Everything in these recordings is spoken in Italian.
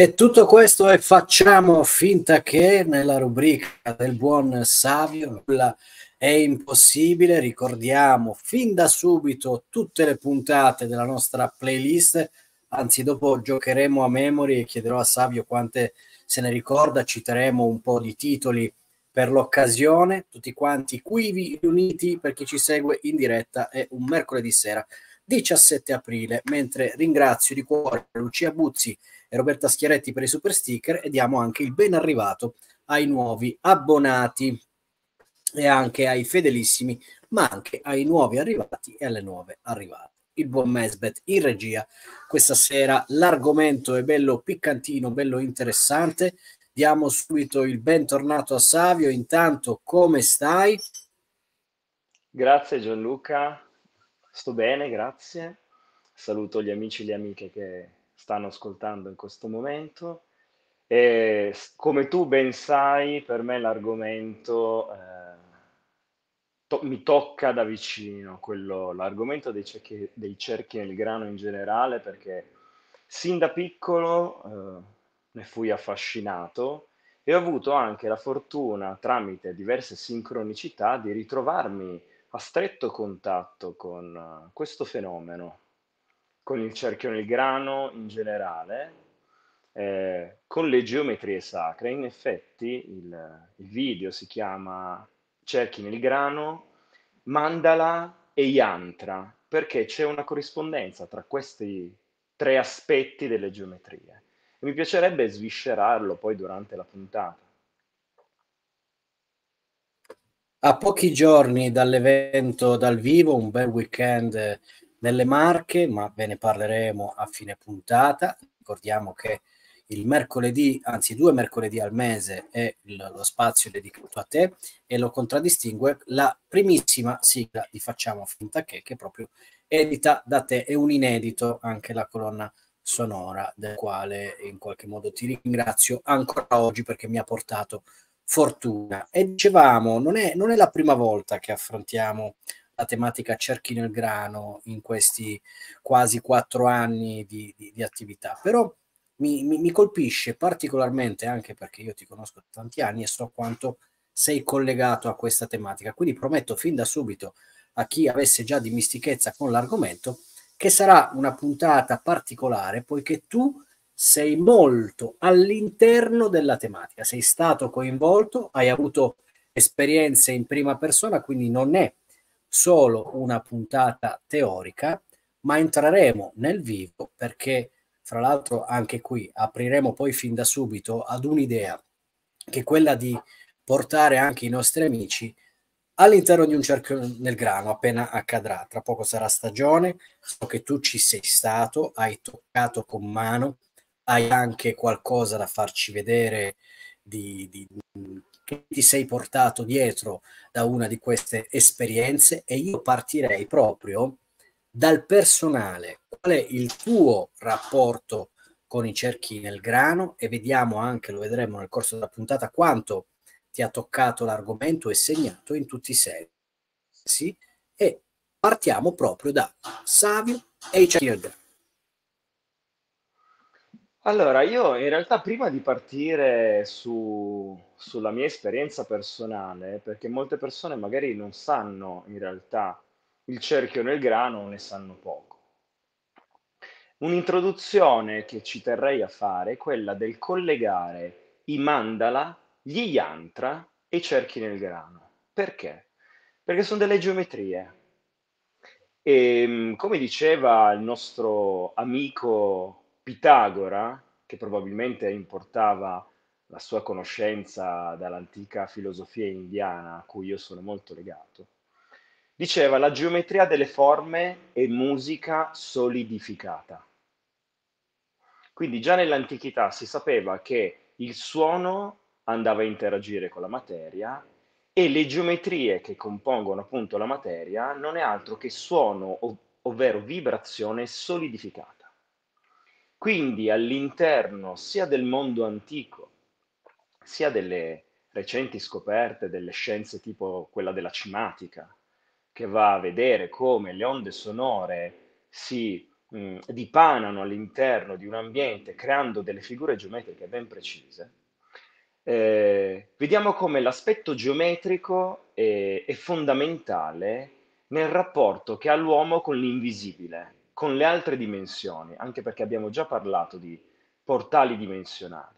E tutto questo è facciamo finta che nella rubrica del buon Savio nulla è impossibile. Ricordiamo fin da subito tutte le puntate della nostra playlist. Anzi, dopo giocheremo a memory e chiederò a Savio quante se ne ricorda. Citeremo un po' di titoli per l'occasione. Tutti quanti qui riuniti per chi ci segue in diretta. È un mercoledì sera 17 aprile. Mentre ringrazio di cuore Lucia Buzzi e Roberta Schiaretti per i super sticker e diamo anche il ben arrivato ai nuovi abbonati e anche ai fedelissimi, ma anche ai nuovi arrivati e alle nuove arrivate. Il buon Mesbet in regia questa sera. L'argomento è bello piccantino, bello interessante. Diamo subito il bentornato a Savio. Intanto, come stai? Grazie Gianluca, sto bene, grazie. Saluto gli amici e le amiche che stanno ascoltando in questo momento. E come tu ben sai, per me l'argomento eh, to- mi tocca da vicino, quello, l'argomento dei cerchi, dei cerchi, nel grano in generale, perché sin da piccolo eh, ne fui affascinato e ho avuto anche la fortuna, tramite diverse sincronicità, di ritrovarmi a stretto contatto con uh, questo fenomeno con il cerchio nel grano in generale, eh, con le geometrie sacre. In effetti il, il video si chiama Cerchi nel grano, Mandala e Yantra, perché c'è una corrispondenza tra questi tre aspetti delle geometrie. E mi piacerebbe sviscerarlo poi durante la puntata. A pochi giorni dall'evento dal vivo, un bel weekend nelle Marche, ma ve ne parleremo a fine puntata. Ricordiamo che il mercoledì, anzi due mercoledì al mese, è lo spazio dedicato a te e lo contraddistingue la primissima sigla di Facciamo Finta Che, che proprio edita da te, è un inedito anche la colonna sonora, del quale in qualche modo ti ringrazio ancora oggi perché mi ha portato fortuna. E dicevamo, non è, non è la prima volta che affrontiamo la tematica cerchi nel grano in questi quasi quattro anni di, di, di attività. Però mi, mi, mi, colpisce particolarmente anche perché io ti conosco da tanti anni e so quanto sei collegato a questa tematica. Quindi prometto fin da subito a chi avesse già dimistichezza con l'argomento che sarà una puntata particolare poiché tu sei molto all'interno della tematica, sei stato coinvolto, hai avuto esperienze in prima persona, quindi non è solo una puntata teorica, ma entreremo nel vivo perché, fra l'altro, anche qui apriremo poi fin da subito ad un'idea che è quella di portare anche i nostri amici all'interno di un cerchio nel grano appena accadrà. Tra poco sarà stagione, so che tu ci sei stato, hai toccato con mano, hai anche qualcosa da farci vedere di, di, che ti sei portato dietro da una di queste esperienze e io partirei proprio dal personale. Qual è il tuo rapporto con i cerchi nel grano e vediamo anche, lo vedremo nel corso della puntata, quanto ti ha toccato l'argomento e segnato in tutti i sensi e partiamo proprio da Savio e i cerchi nel grano. Allora, io in realtà prima di partire su, sulla mia esperienza personale, perché molte persone magari non sanno in realtà il cerchio nel grano o ne sanno poco. Un'introduzione che ci terrei a fare è quella del collegare i mandala, gli yantra e i cerchi nel grano. Perché? Perché sono delle geometrie. E ehm, come diceva il nostro amico Pitagora, che probabilmente importava la sua conoscenza dall'antica filosofia indiana a cui io sono molto legato, diceva la geometria delle forme è musica solidificata. Quindi già nell'antichità si sapeva che il suono andava a interagire con la materia e le geometrie che compongono appunto la materia non è altro che suono, ov- ovvero vibrazione solidificata. Quindi all'interno sia del mondo antico sia delle recenti scoperte delle scienze tipo quella della cimatica, che va a vedere come le onde sonore si mh, mm, dipanano all'interno di un ambiente creando delle figure geometriche ben precise, eh, vediamo come l'aspetto geometrico è, è fondamentale nel rapporto che ha l'uomo con l'invisibile, con le altre dimensioni, anche perché abbiamo già parlato di portali dimensionali.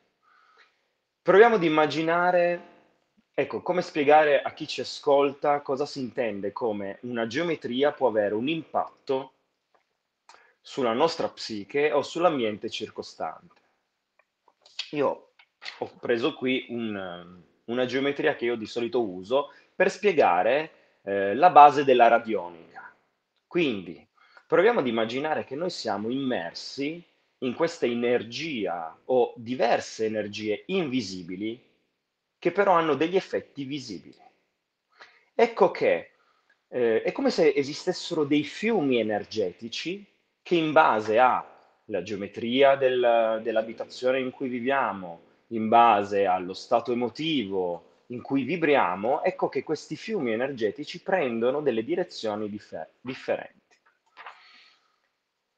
Proviamo ad immaginare, ecco, come spiegare a chi ci ascolta cosa si intende come una geometria può avere un impatto sulla nostra psiche o sull'ambiente circostante. Io ho preso qui un, una geometria che io di solito uso per spiegare eh, la base della radionica. Quindi proviamo ad immaginare che noi siamo immersi in questa energia o diverse energie invisibili che però hanno degli effetti visibili. Ecco che eh, è come se esistessero dei fiumi energetici che in base alla geometria del, dell'abitazione in cui viviamo, in base allo stato emotivo in cui vibriamo, ecco che questi fiumi energetici prendono delle direzioni differ- differenti.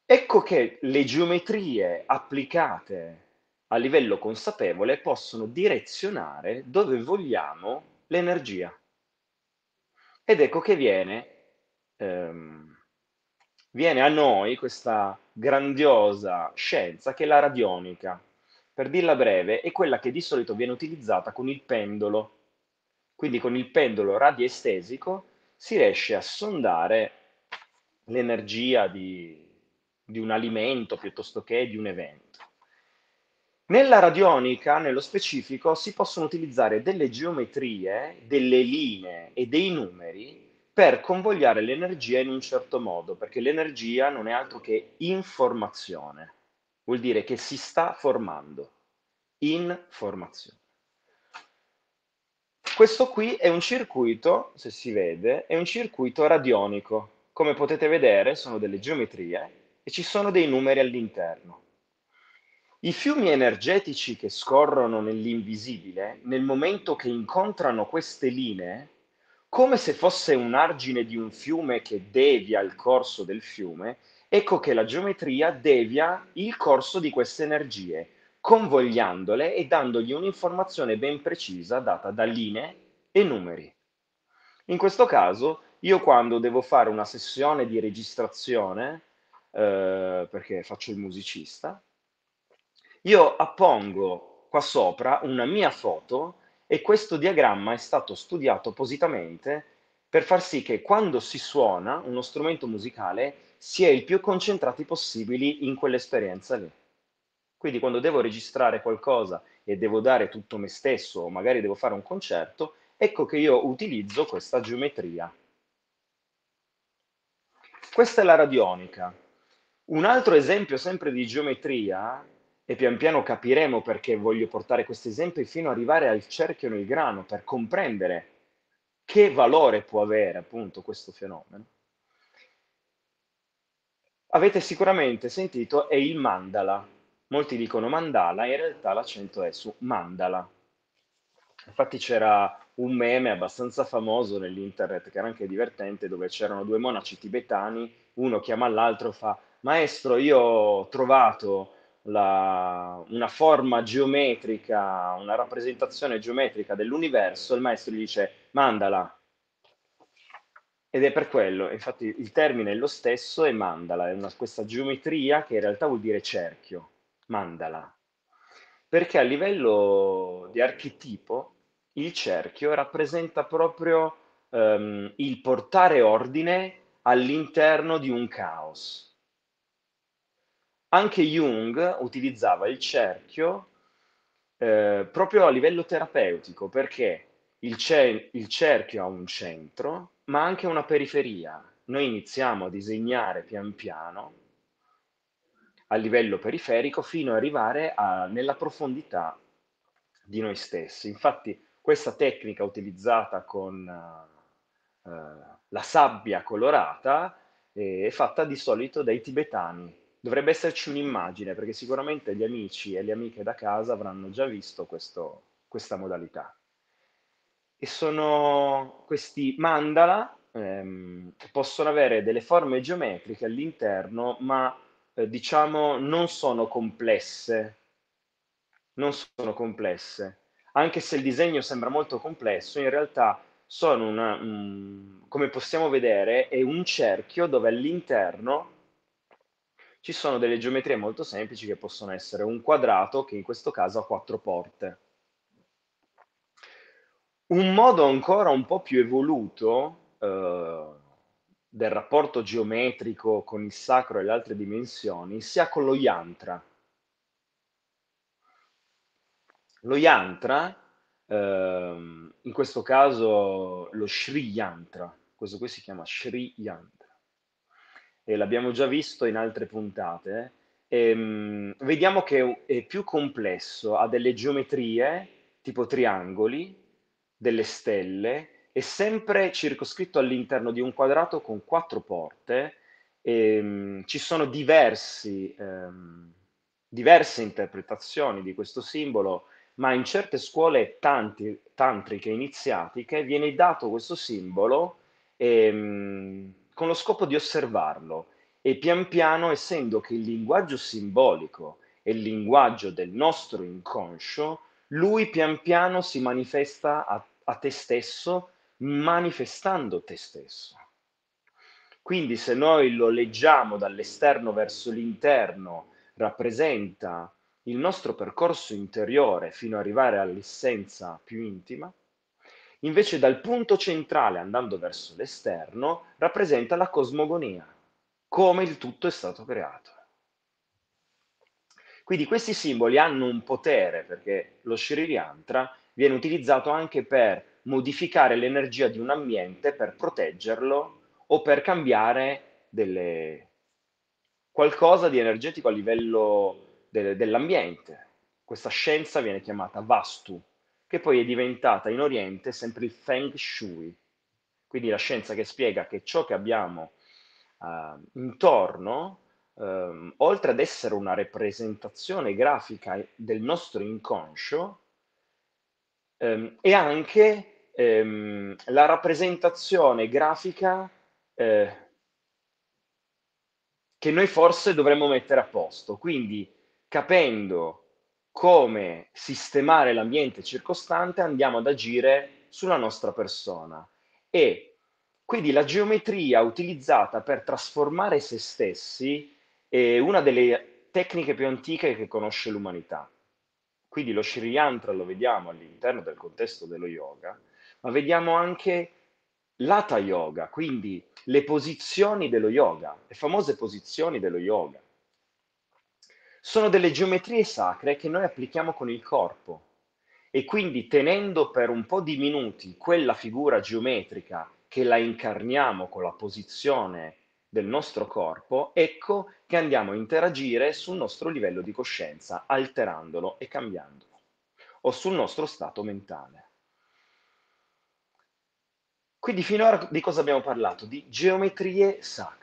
Ecco che le geometrie applicate a livello consapevole possono direzionare dove vogliamo l'energia. Ed ecco che viene, ehm, viene a noi questa grandiosa scienza che è la radionica. Per dirla breve, è quella che di solito viene utilizzata con il pendolo. Quindi con il pendolo radiestesico si riesce a sondare l'energia di, di un alimento piuttosto che di un evento. Nella radionica, nello specifico, si possono utilizzare delle geometrie, delle linee e dei numeri per convogliare l'energia in un certo modo, perché l'energia non è altro che informazione, vuol dire che si sta formando, informazione. Questo qui è un circuito, se si vede, è un circuito radionico. Come potete vedere sono delle geometrie e ci sono dei numeri all'interno. I fiumi energetici che scorrono nell'invisibile, nel momento che incontrano queste linee, come se fosse un argine di un fiume che devia il corso del fiume, ecco che la geometria devia il corso di queste energie, convogliandole e dandogli un'informazione ben precisa data da linee e numeri. In questo caso, io quando devo fare una sessione di registrazione, eh, perché faccio il musicista, io appongo qua sopra una mia foto e questo diagramma è stato studiato appositamente per far sì che quando si suona uno strumento musicale si è il più concentrati possibili in quell'esperienza lì. Quindi quando devo registrare qualcosa e devo dare tutto me stesso o magari devo fare un concerto, ecco che io utilizzo questa geometria. Questa è la radionica. Un altro esempio sempre di geometria, e pian piano capiremo perché voglio portare questi esempi fino ad arrivare al cerchio nel grano, per comprendere che valore può avere appunto questo fenomeno. Avete sicuramente sentito è il mandala. Molti dicono mandala, in realtà l'accento è su mandala. Infatti c'era un meme abbastanza famoso nell'internet, che era anche divertente, dove c'erano due monaci tibetani, uno chiama l'altro e fa maestro, io ho trovato la, una forma geometrica, una rappresentazione geometrica dell'universo, il maestro gli dice mandala. Ed è per quello, infatti il termine è lo stesso, è mandala, è una, questa geometria che in realtà vuol dire cerchio, mandala. Perché a livello di archetipo il cerchio rappresenta proprio um, il portare ordine all'interno di un caos anche Jung utilizzava il cerchio eh, proprio a livello terapeutico, perché il, ce- il cerchio ha un centro, ma anche una periferia. Noi iniziamo a disegnare pian piano a livello periferico fino ad arrivare a, nella profondità di noi stessi. Infatti questa tecnica utilizzata con uh, uh, la sabbia colorata eh, è fatta di solito dai tibetani dovrebbe esserci un'immagine, perché sicuramente gli amici e le amiche da casa avranno già visto questo, questa modalità. E sono questi mandala ehm, che possono avere delle forme geometriche all'interno, ma eh, diciamo non sono complesse. Non sono complesse. Anche se il disegno sembra molto complesso, in realtà sono una, mh, come possiamo vedere, è un cerchio dove all'interno ci sono delle geometrie molto semplici che possono essere un quadrato che in questo caso ha quattro porte. Un modo ancora un po' più evoluto eh, del rapporto geometrico con il sacro e le altre dimensioni sia con lo yantra. Lo yantra, eh, in questo caso lo Shri Yantra, questo qui si chiama Shri Yantra e l'abbiamo già visto in altre puntate, ehm, vediamo che è più complesso, ha delle geometrie tipo triangoli, delle stelle, è sempre circoscritto all'interno di un quadrato con quattro porte, ehm, ci sono diversi, ehm, diverse interpretazioni di questo simbolo, ma in certe scuole tanti, tantriche iniziatiche viene dato questo simbolo ehm, con lo scopo di osservarlo e pian piano, essendo che il linguaggio simbolico è il linguaggio del nostro inconscio, lui pian piano si manifesta a, a te stesso manifestando te stesso. Quindi se noi lo leggiamo dall'esterno verso l'interno, rappresenta il nostro percorso interiore fino ad arrivare all'essenza più intima, invece dal punto centrale andando verso l'esterno, rappresenta la cosmogonia, come il tutto è stato creato. Quindi questi simboli hanno un potere, perché lo Shri Yantra viene utilizzato anche per modificare l'energia di un ambiente, per proteggerlo o per cambiare delle... qualcosa di energetico a livello de- dell'ambiente. Questa scienza viene chiamata Vastu, che poi è diventata in Oriente sempre il Feng Shui, quindi la scienza che spiega che ciò che abbiamo uh, intorno, um, oltre ad essere una rappresentazione grafica del nostro inconscio, um, è anche um, la rappresentazione grafica eh, che noi forse dovremmo mettere a posto. Quindi capendo come sistemare l'ambiente circostante andiamo ad agire sulla nostra persona e quindi la geometria utilizzata per trasformare se stessi è una delle tecniche più antiche che conosce l'umanità. Quindi lo Sri Yantra lo vediamo all'interno del contesto dello yoga, ma vediamo anche l'Ata Yoga, quindi le posizioni dello yoga, le famose posizioni dello yoga sono delle geometrie sacre che noi applichiamo con il corpo e quindi tenendo per un po' di minuti quella figura geometrica che la incarniamo con la posizione del nostro corpo, ecco che andiamo a interagire sul nostro livello di coscienza, alterandolo e cambiandolo, o sul nostro stato mentale. Quindi finora di cosa abbiamo parlato? Di geometrie sacre.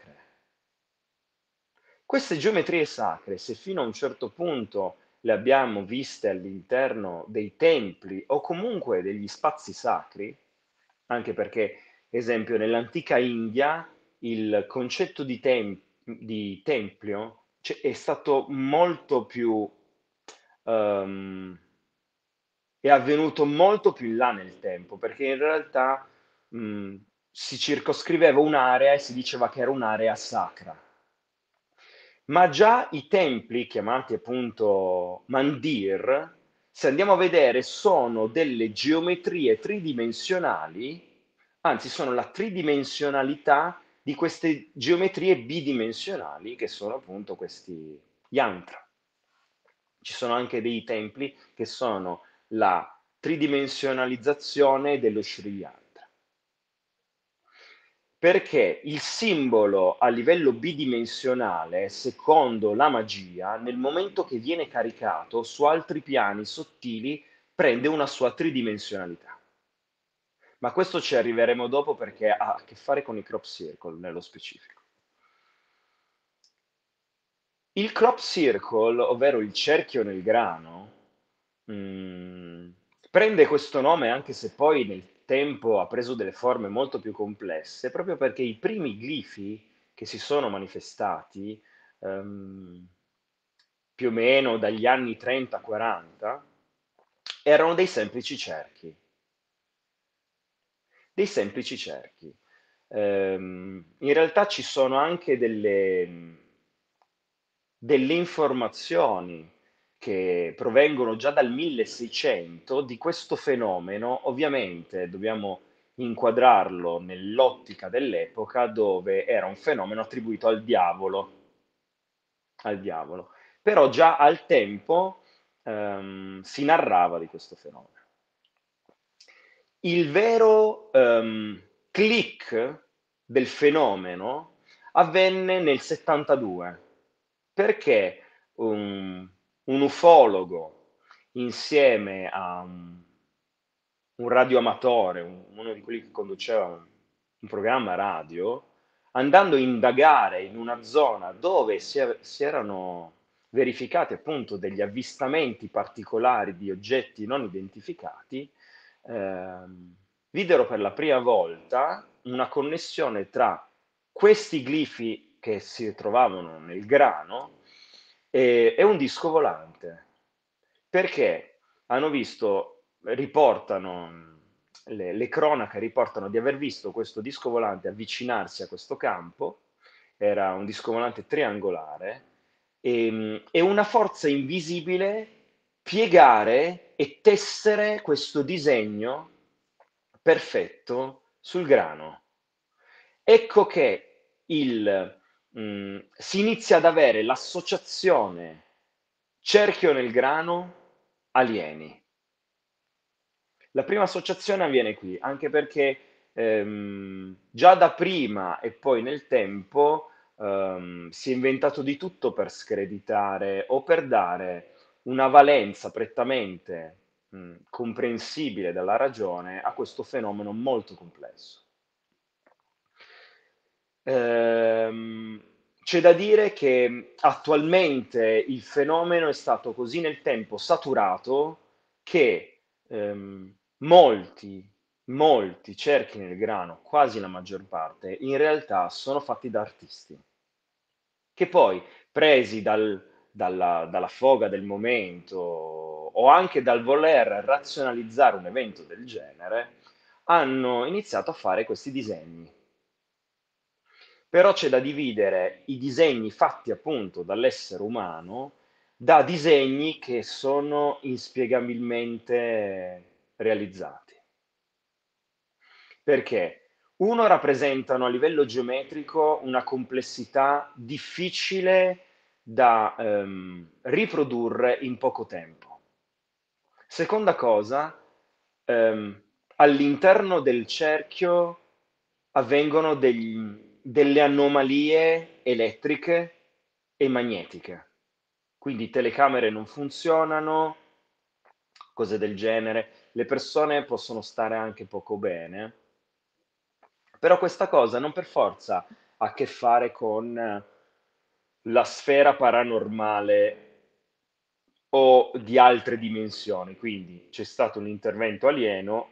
Queste geometrie sacre, se fino a un certo punto le abbiamo viste all'interno dei templi o comunque degli spazi sacri, anche perché, esempio, nell'antica India il concetto di, tem- di tempio cioè, è stato molto più... Um, è avvenuto molto più in là nel tempo, perché in realtà mh, si circoscriveva un'area e si diceva che era un'area sacra ma già i templi chiamati appunto mandir, se andiamo a vedere, sono delle geometrie tridimensionali, anzi sono la tridimensionalità di queste geometrie bidimensionali che sono appunto questi yantra. Ci sono anche dei templi che sono la tridimensionalizzazione dello Sri Yantra perché il simbolo a livello bidimensionale, secondo la magia, nel momento che viene caricato su altri piani sottili, prende una sua tridimensionalità. Ma questo ci arriveremo dopo perché ha a che fare con i crop circle nello specifico. Il crop circle, ovvero il cerchio nel grano, mh, mm, prende questo nome anche se poi nel tempo ha preso delle forme molto più complesse proprio perché i primi glifi che si sono manifestati ehm, più o meno dagli anni 30-40 erano dei semplici cerchi. Dei semplici cerchi. Ehm, in realtà ci sono anche delle, delle informazioni che provengono già dal 1600 di questo fenomeno, ovviamente dobbiamo inquadrarlo nell'ottica dell'epoca dove era un fenomeno attribuito al diavolo. Al diavolo. Però già al tempo ehm, si narrava di questo fenomeno. Il vero ehm, click del fenomeno avvenne nel 72, perché um, un ufologo insieme a un, un radioamatore, un, uno di quelli che conduceva un, un, programma radio, andando a indagare in una zona dove si, si erano verificati appunto degli avvistamenti particolari di oggetti non identificati, eh, videro per la prima volta una connessione tra questi glifi che si trovavano nel grano e, è un disco volante, perché hanno visto, riportano, le, le cronache riportano di aver visto questo disco volante avvicinarsi a questo campo, era un disco volante triangolare, e, ehm, e una forza invisibile piegare e tessere questo disegno perfetto sul grano. Ecco che il Mm, si inizia ad avere l'associazione cerchio nel grano alieni. La prima associazione avviene qui, anche perché ehm, già da prima e poi nel tempo ehm, si è inventato di tutto per screditare o per dare una valenza prettamente mh, mm, comprensibile dalla ragione a questo fenomeno molto complesso. Ehm, c'è da dire che attualmente il fenomeno è stato così nel tempo saturato che ehm, molti, molti cerchi nel grano, quasi la maggior parte, in realtà sono fatti da artisti, che poi presi dal, dalla, dalla foga del momento o anche dal voler razionalizzare un evento del genere, hanno iniziato a fare questi disegni però c'è da dividere i disegni fatti appunto dall'essere umano da disegni che sono inspiegabilmente realizzati. Perché uno rappresentano a livello geometrico una complessità difficile da ehm, riprodurre in poco tempo. Seconda cosa, ehm, all'interno del cerchio avvengono degli, delle anomalie elettriche e magnetiche. Quindi telecamere non funzionano, cose del genere. Le persone possono stare anche poco bene. Però questa cosa non per forza ha a che fare con la sfera paranormale o di altre dimensioni. Quindi c'è stato un intervento alieno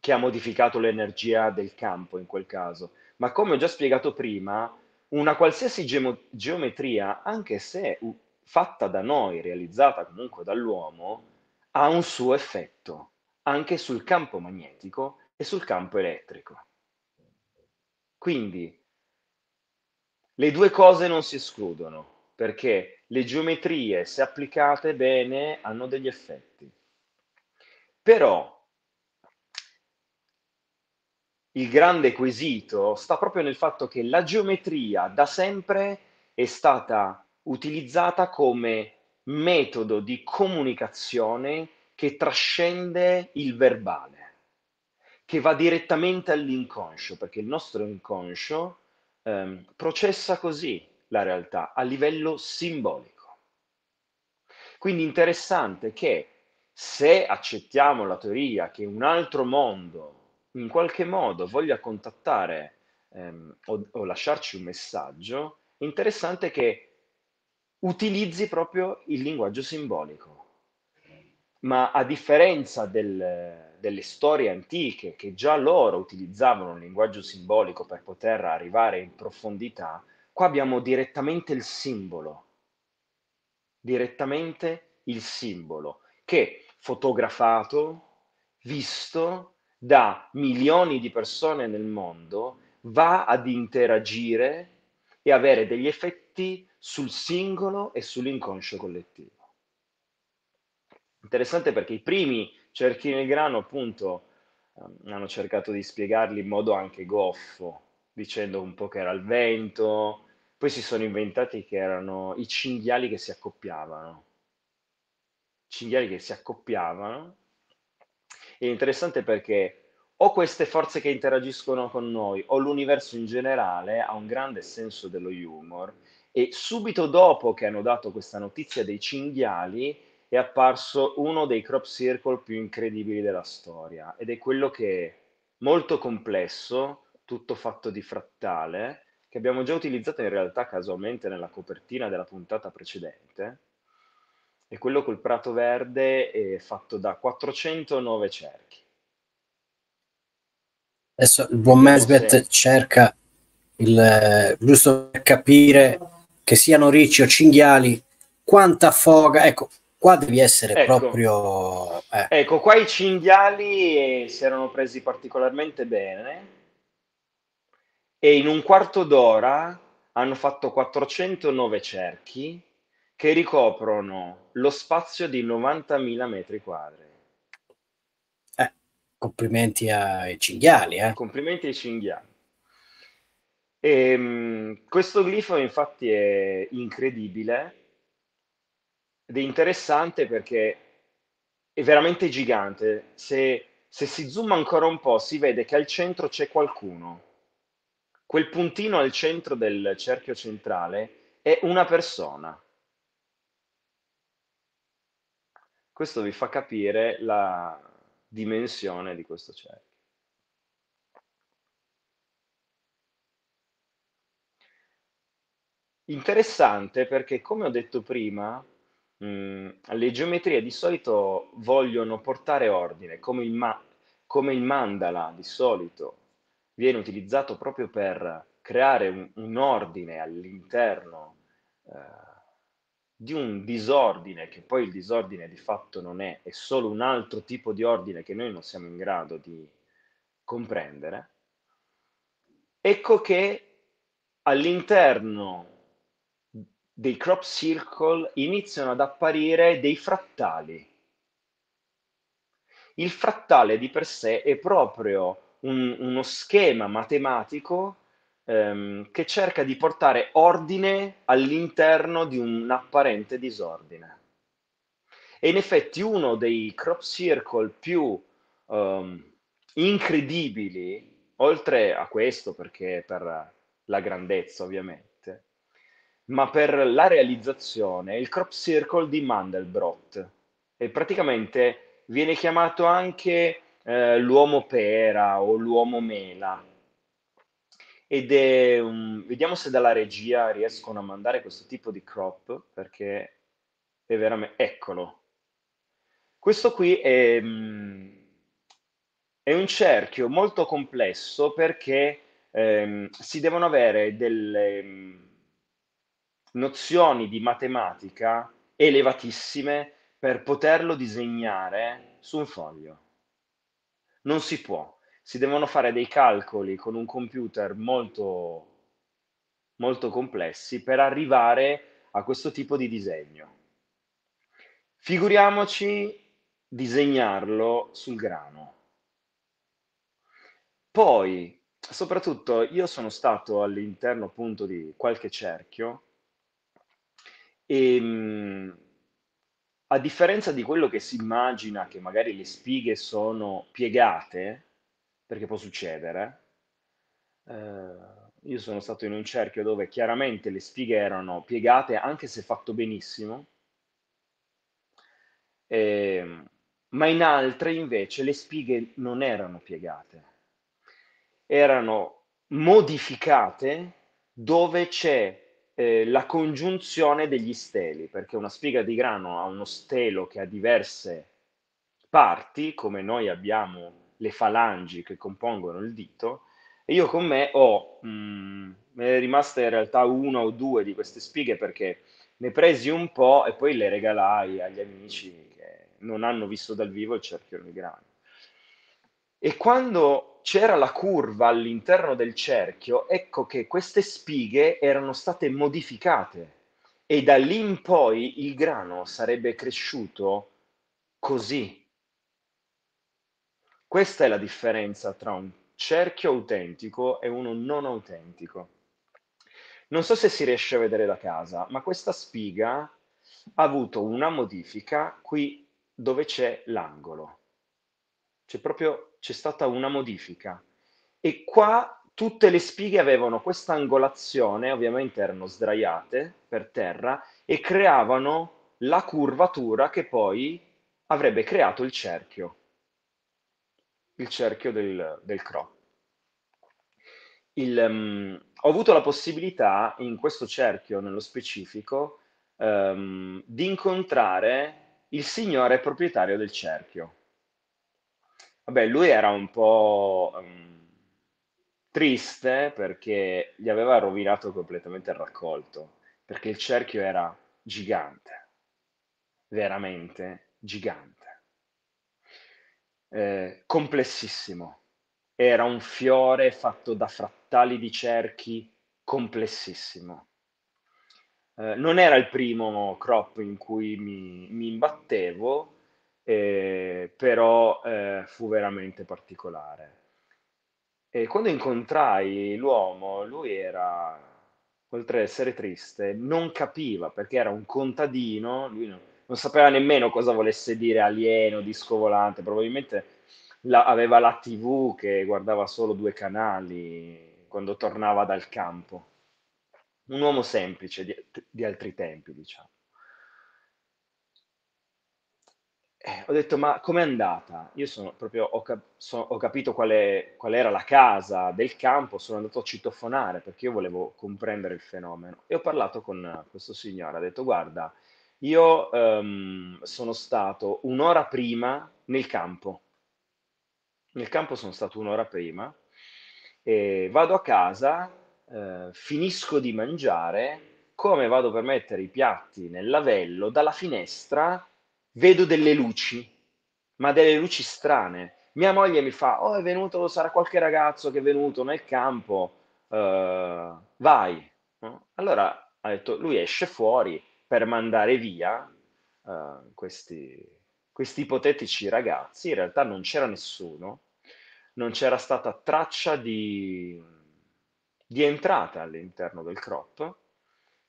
che ha modificato l'energia del campo in quel caso ma come ho già spiegato prima, una qualsiasi gemo- geometria, anche se u- fatta da noi, realizzata comunque dall'uomo, ha un suo effetto anche sul campo magnetico e sul campo elettrico. Quindi le due cose non si escludono, perché le geometrie, se applicate bene, hanno degli effetti. Però il grande quesito sta proprio nel fatto che la geometria da sempre è stata utilizzata come metodo di comunicazione che trascende il verbale, che va direttamente all'inconscio, perché il nostro inconscio ehm, processa così la realtà a livello simbolico. Quindi interessante che se accettiamo la teoria che un altro mondo in qualche modo voglia contattare ehm, o, o lasciarci un messaggio, interessante che utilizzi proprio il linguaggio simbolico. Ma a differenza del, delle storie antiche, che già loro utilizzavano un linguaggio simbolico per poter arrivare in profondità, qua abbiamo direttamente il simbolo, direttamente il simbolo, che fotografato, visto, da milioni di persone nel mondo va ad interagire e avere degli effetti sul singolo e sull'inconscio collettivo. Interessante perché i primi cerchi nel grano, appunto, ehm, hanno cercato di spiegarli in modo anche goffo, dicendo un po' che era il vento, poi si sono inventati che erano i cinghiali che si accoppiavano. Cinghiali che si accoppiavano è interessante perché o queste forze che interagiscono con noi o l'universo in generale ha un grande senso dello humor e subito dopo che hanno dato questa notizia dei cinghiali è apparso uno dei crop circle più incredibili della storia ed è quello che è molto complesso, tutto fatto di frattale, che abbiamo già utilizzato in realtà casualmente nella copertina della puntata precedente, e quello col prato verde è eh, fatto da 409 cerchi. Adesso il buon Mesbet cerca il eh, giusto per capire che siano ricci o cinghiali, quanta foga, ecco, qua devi essere ecco, proprio... Eh. Ecco, qua i cinghiali eh, si erano presi particolarmente bene e in un quarto d'ora hanno fatto 409 cerchi che ricoprono lo spazio di 90.000 metri quadri. Eh, complimenti ai cinghiali. Eh. Complimenti ai cinghiali. E, ehm, mh, questo glifo infatti è incredibile ed è interessante perché è veramente gigante. Se, se si zoom ancora un po' si vede che al centro c'è qualcuno. Quel puntino al centro del cerchio centrale è una persona. Questo vi fa capire la dimensione di questo cerchio. Interessante perché, come ho detto prima, mh, le geometrie di solito vogliono portare ordine, come il, ma come il mandala di solito viene utilizzato proprio per creare un, un ordine all'interno eh, di un disordine, che poi il disordine di fatto non è, è solo un altro tipo di ordine che noi non siamo in grado di comprendere, ecco che all'interno dei crop circle iniziano ad apparire dei frattali. Il frattale di per sé è proprio un, uno schema matematico ehm, che cerca di portare ordine all'interno di un apparente disordine. E in effetti uno dei crop circle più ehm, incredibili, oltre a questo perché per la grandezza ovviamente, ma per la realizzazione, il crop circle di Mandelbrot. E praticamente viene chiamato anche eh, l'uomo pera o l'uomo mela, ed è un... vediamo se dalla regia riescono a mandare questo tipo di crop perché è veramente eccolo questo qui è, mm, è un cerchio molto complesso perché ehm, si devono avere delle mm, nozioni di matematica elevatissime per poterlo disegnare su un foglio non si può si devono fare dei calcoli con un computer molto, molto complessi per arrivare a questo tipo di disegno. Figuriamoci disegnarlo sul grano. Poi, soprattutto, io sono stato all'interno appunto di qualche cerchio e a differenza di quello che si immagina che magari le spighe sono piegate, perché può succedere. Eh, io sono stato in un cerchio dove chiaramente le sfighe erano piegate, anche se fatto benissimo, eh, ma in altre invece le spighe non erano piegate, erano modificate dove c'è eh, la congiunzione degli steli, perché una spiga di grano ha uno stelo che ha diverse parti, come noi abbiamo le falangi che compongono il dito, e io con me ho, mh, mm, me ne è rimasta in realtà una o due di queste spighe perché ne presi un po' e poi le regalai agli amici che non hanno visto dal vivo il cerchio ormigrano. E quando c'era la curva all'interno del cerchio, ecco che queste spighe erano state modificate e da lì in poi il grano sarebbe cresciuto così, questa è la differenza tra un cerchio autentico e uno non autentico. Non so se si riesce a vedere da casa, ma questa spiga ha avuto una modifica qui dove c'è l'angolo. C'è proprio, c'è stata una modifica. E qua tutte le spighe avevano questa angolazione, ovviamente erano sdraiate per terra, e creavano la curvatura che poi avrebbe creato il cerchio il cerchio del, del CRO. Il, um, ho avuto la possibilità in questo cerchio, nello specifico, um, di incontrare il signore proprietario del cerchio. Vabbè, lui era un po' um, triste perché gli aveva rovinato completamente il raccolto, perché il cerchio era gigante, veramente gigante eh, complessissimo. Era un fiore fatto da frattali di cerchi complessissimo. Eh, non era il primo crop in cui mi, mi imbattevo, eh, però eh, fu veramente particolare. E quando incontrai l'uomo, lui era, oltre ad essere triste, non capiva perché era un contadino, lui non, non sapeva nemmeno cosa volesse dire alieno, disco volante, probabilmente la, aveva la tv che guardava solo due canali quando tornava dal campo. Un uomo semplice di, di altri tempi, diciamo. Eh, ho detto, ma com'è andata? Io sono proprio, ho, cap- so, ho capito quale, qual era la casa del campo, sono andato a citofonare perché io volevo comprendere il fenomeno. E ho parlato con questo signore, ha detto, guarda, io ehm, sono stato un'ora prima nel campo. Nel campo sono stato un'ora prima e vado a casa, eh, finisco di mangiare, come vado per mettere i piatti nel lavello, dalla finestra vedo delle luci, ma delle luci strane. Mia moglie mi fa, oh è venuto, sarà qualche ragazzo che è venuto nel campo, uh, vai. Allora ha detto, lui esce fuori, per mandare via uh, questi, questi ipotetici ragazzi, in realtà non c'era nessuno, non c'era stata traccia di, di entrata all'interno del crop,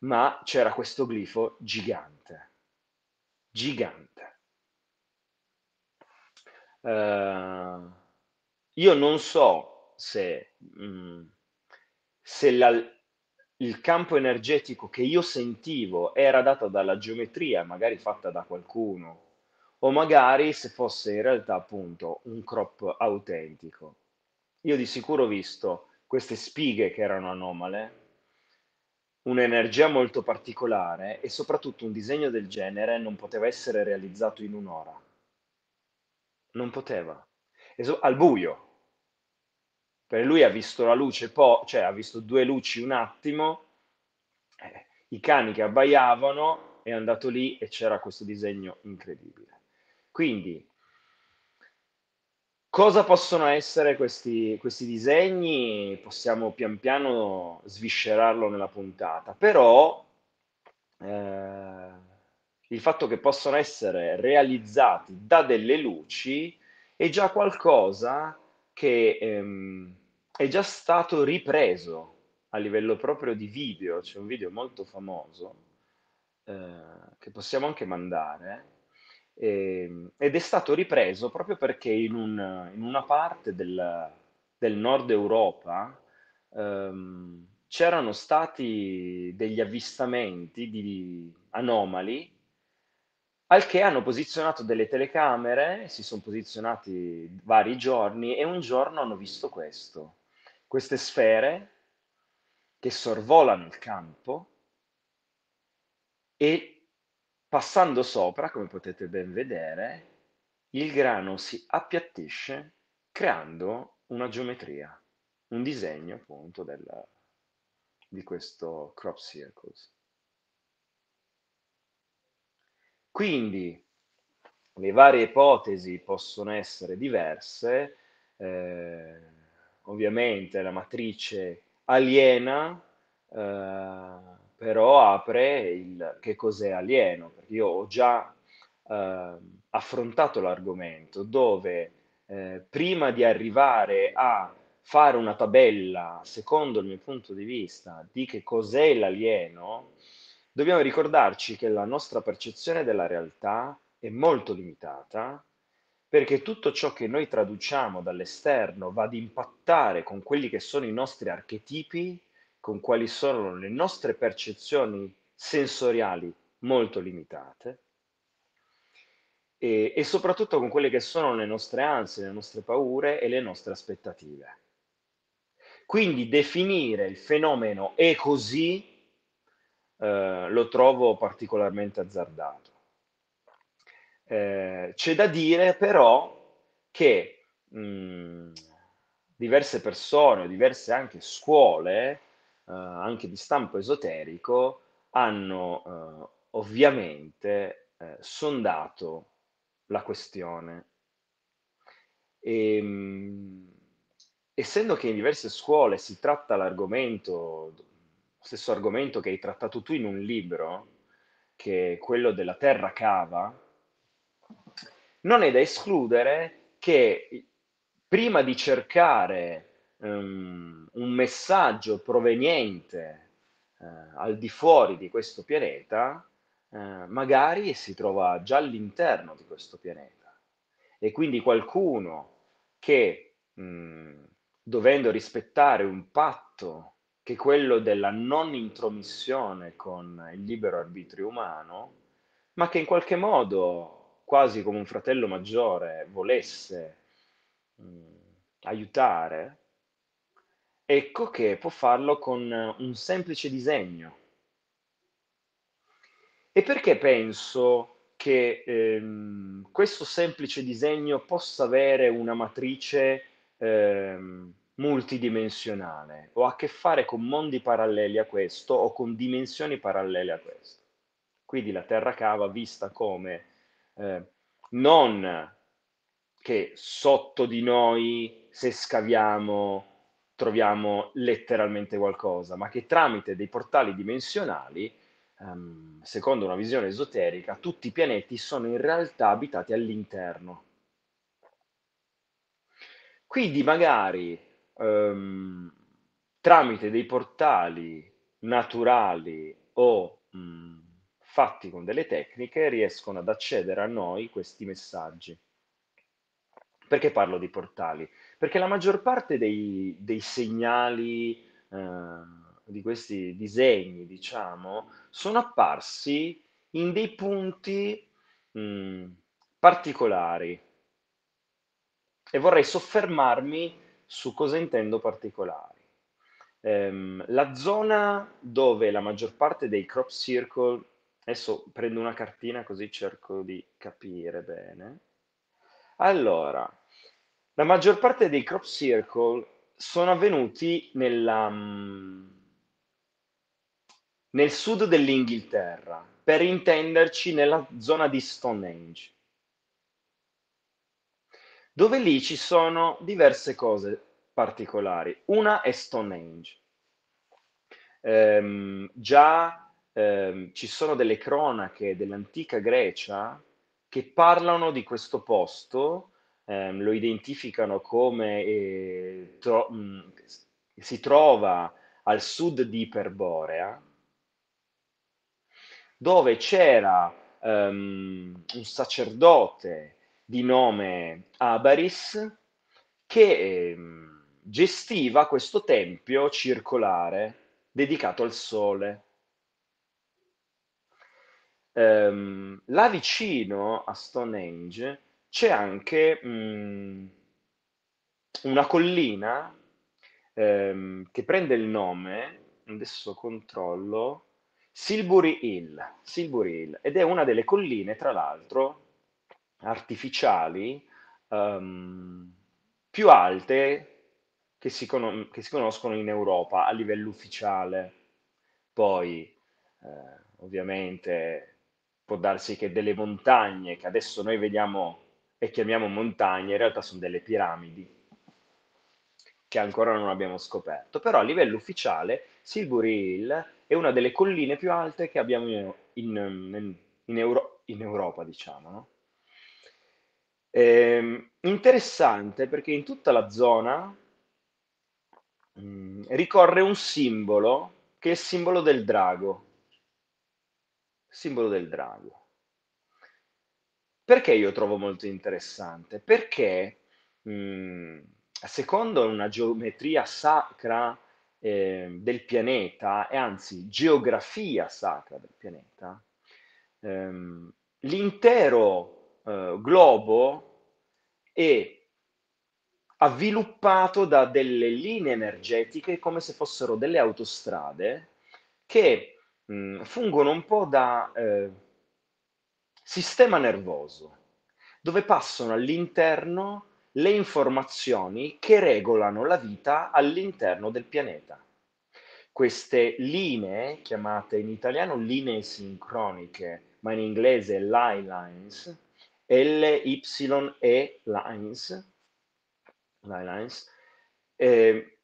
ma c'era questo glifo gigante, gigante. Uh, io non so se, mh, mm, se la, il campo energetico che io sentivo era dato dalla geometria, magari fatta da qualcuno, o magari se fosse in realtà appunto un crop autentico. Io di sicuro ho visto queste spighe che erano anomale, un'energia molto particolare e soprattutto un disegno del genere non poteva essere realizzato in un'ora. Non poteva. al buio, perché lui ha visto la luce, po- cioè ha visto due luci un attimo, eh, i cani che abbaiavano, è andato lì e c'era questo disegno incredibile. Quindi, cosa possono essere questi, questi disegni? Possiamo pian piano sviscerarlo nella puntata, però... Eh, il fatto che possono essere realizzati da delle luci è già qualcosa che ehm, è già stato ripreso a livello proprio di video, c'è un video molto famoso eh, che possiamo anche mandare eh, ed è stato ripreso proprio perché in, un, in una parte del, del nord Europa ehm, c'erano stati degli avvistamenti di anomali al che hanno posizionato delle telecamere, si sono posizionati vari giorni e un giorno hanno visto questo queste sfere che sorvolano il campo e passando sopra, come potete ben vedere, il grano si appiattisce creando una geometria, un disegno appunto del, di questo crop circles. Quindi le varie ipotesi possono essere diverse, eh, ovviamente la matrice aliena, eh, però apre il che cos'è alieno, perché io ho già eh, affrontato l'argomento dove eh, prima di arrivare a fare una tabella, secondo il mio punto di vista, di che cos'è l'alieno, dobbiamo ricordarci che la nostra percezione della realtà è molto limitata perché tutto ciò che noi traduciamo dall'esterno va ad impattare con quelli che sono i nostri archetipi, con quali sono le nostre percezioni sensoriali molto limitate e, e soprattutto con quelle che sono le nostre ansie, le nostre paure e le nostre aspettative. Quindi definire il fenomeno è così eh, lo trovo particolarmente azzardato. Eh, c'è da dire però che mh, mm, diverse persone o diverse anche scuole, eh, anche di stampo esoterico, hanno eh, ovviamente eh, sondato la questione. E, ehm, mh, essendo che in diverse scuole si tratta l'argomento, lo stesso argomento che hai trattato tu in un libro, che è quello della terra cava, non è da escludere che prima di cercare um, un messaggio proveniente uh, al di fuori di questo pianeta, uh, magari si trova già all'interno di questo pianeta. E quindi qualcuno che, um, dovendo rispettare un patto che è quello della non intromissione con il libero arbitrio umano, ma che in qualche modo quasi come un fratello maggiore volesse mh, aiutare, ecco che può farlo con eh, un semplice disegno. E perché penso che ehm, questo semplice disegno possa avere una matrice ehm, multidimensionale o a che fare con mondi paralleli a questo o con dimensioni parallele a questo? Quindi la Terra cava vista come eh, non che sotto di noi, se scaviamo, troviamo letteralmente qualcosa, ma che tramite dei portali dimensionali, ehm, secondo una visione esoterica, tutti i pianeti sono in realtà abitati all'interno. Quindi magari ehm, tramite dei portali naturali o mh, mm, fatti con delle tecniche, riescono ad accedere a noi questi messaggi. Perché parlo di portali? Perché la maggior parte dei, dei segnali, eh, di questi disegni, diciamo, sono apparsi in dei punti mh, mm, particolari. E vorrei soffermarmi su cosa intendo particolari. Ehm, la zona dove la maggior parte dei crop circle Adesso prendo una cartina così cerco di capire bene. Allora, la maggior parte dei crop circle sono avvenuti nella, mm, nel sud dell'Inghilterra, per intenderci nella zona di Stonehenge, dove lì ci sono diverse cose particolari. Una è Stonehenge. Ehm, già ehm, ci sono delle cronache dell'antica Grecia che parlano di questo posto, ehm, lo identificano come eh, tro- mh, si trova al sud di Iperborea, dove c'era um, un sacerdote di nome Abaris che um, gestiva questo tempio circolare dedicato al sole. Um, là vicino a Stonehenge c'è anche um, una collina um, che prende il nome, adesso controllo, Silbury Hill, Silbury Hill, ed è una delle colline, tra l'altro, artificiali ehm, più alte che si, con- che si, conoscono in Europa a livello ufficiale. Poi, eh, ovviamente, può darsi che delle montagne che adesso noi vediamo e chiamiamo montagne, in realtà sono delle piramidi che ancora non abbiamo scoperto. Però a livello ufficiale Silbury Hill è una delle colline più alte che abbiamo in, in, in, Euro, in Europa, diciamo. No? Eh, interessante perché in tutta la zona mh, mm, ricorre un simbolo che è il simbolo del drago, simbolo del drago. Perché io trovo molto interessante? Perché mh, secondo una geometria sacra eh, del pianeta, e anzi geografia sacra del pianeta, ehm, l'intero eh, globo è avviluppato da delle linee energetiche come se fossero delle autostrade che mh, mm, fungono un po' da eh, sistema nervoso, dove passano all'interno le informazioni che regolano la vita all'interno del pianeta. Queste linee, chiamate in italiano linee sincroniche, ma in inglese line lines, L-Y-E lines, line lines eh,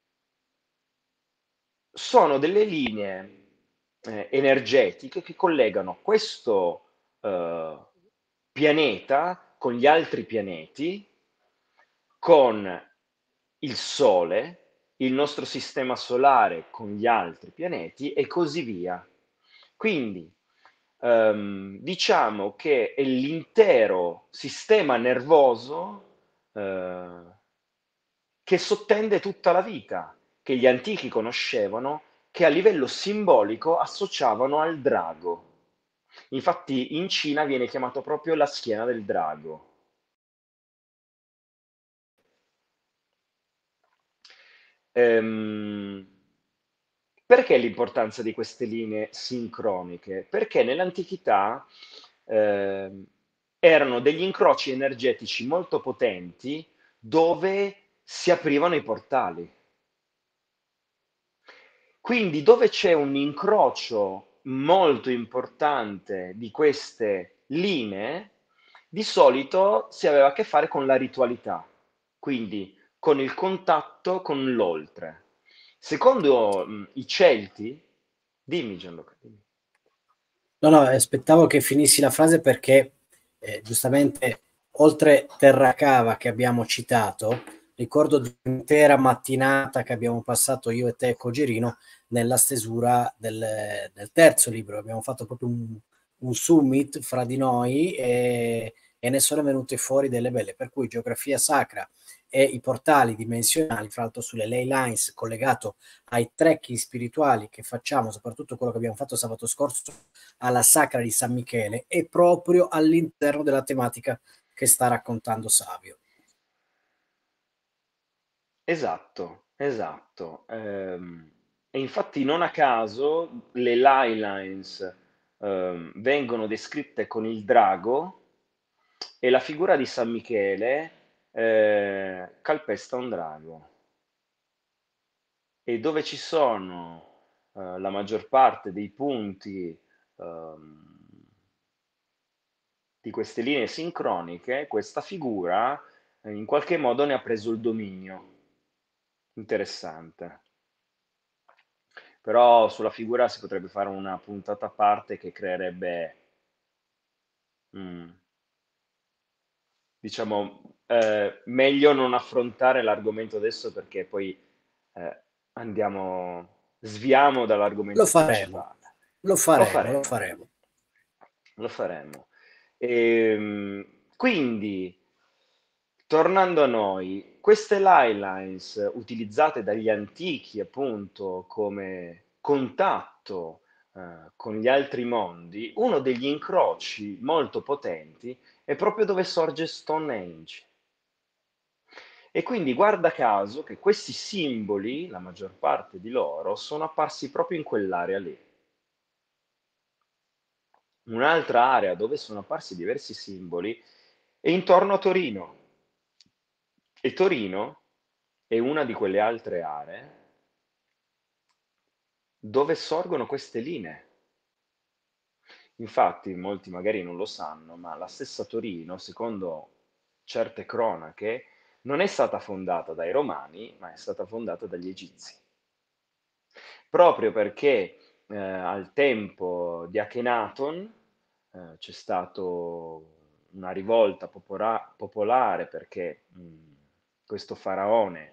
sono delle linee eh, energetiche che collegano questo eh, pianeta con gli altri pianeti, con il Sole, il nostro sistema solare con gli altri pianeti e così via. Quindi ehm, diciamo che è l'intero sistema nervoso eh, che sottende tutta la vita, che gli antichi conoscevano che a livello simbolico associavano al drago. Infatti in Cina viene chiamato proprio la schiena del drago. Ehm, perché l'importanza di queste linee sincroniche? Perché nell'antichità eh, erano degli incroci energetici molto potenti dove si aprivano i portali. Quindi dove c'è un incrocio molto importante di queste linee, di solito si aveva a che fare con la ritualità, quindi con il contatto con l'oltre. Secondo mh, mm, i Celti, dimmi Gianluca, dimmi. No, no, aspettavo che finissi la frase perché eh, giustamente oltre Terracava che abbiamo citato, ricordo di un'intera mattinata che abbiamo passato io e te Cogerino nella stesura del, del terzo libro. Abbiamo fatto proprio un, un summit fra di noi e, e, ne sono venute fuori delle belle. Per cui geografia sacra e i portali dimensionali, fra l'altro sulle ley lines, collegato ai trekking spirituali che facciamo, soprattutto quello che abbiamo fatto sabato scorso alla Sacra di San Michele, è proprio all'interno della tematica che sta raccontando Savio. Esatto, esatto. Ehm, e infatti non a caso le Lylines, ehm, vengono descritte con il drago e la figura di San Michele, ehm, calpesta un drago. E dove ci sono, ehm, la maggior parte dei punti, ehm di queste linee sincroniche, questa figura, ehm, in qualche modo ne ha preso il dominio interessante. Però sulla figura si potrebbe fare una puntata a parte che creerebbe, mm, diciamo, eh, meglio non affrontare l'argomento adesso perché poi eh, andiamo, sviamo dall'argomento. Lo faremo, lo faremo, lo faremo, lo faremo. Lo faremo. E, ehm, quindi, tornando a noi, queste lifelines utilizzate dagli antichi appunto come contatto eh, con gli altri mondi, uno degli incroci molto potenti è proprio dove sorge Stonehenge. E quindi guarda caso che questi simboli, la maggior parte di loro, sono apparsi proprio in quell'area lì. Un'altra area dove sono apparsi diversi simboli è intorno a Torino, e Torino è una di quelle altre aree dove sorgono queste linee. Infatti, molti magari non lo sanno, ma la stessa Torino, secondo certe cronache, non è stata fondata dai Romani, ma è stata fondata dagli Egizi. Proprio perché eh, al tempo di Akhenaton eh, c'è stata una rivolta popola- popolare perché mh, questo faraone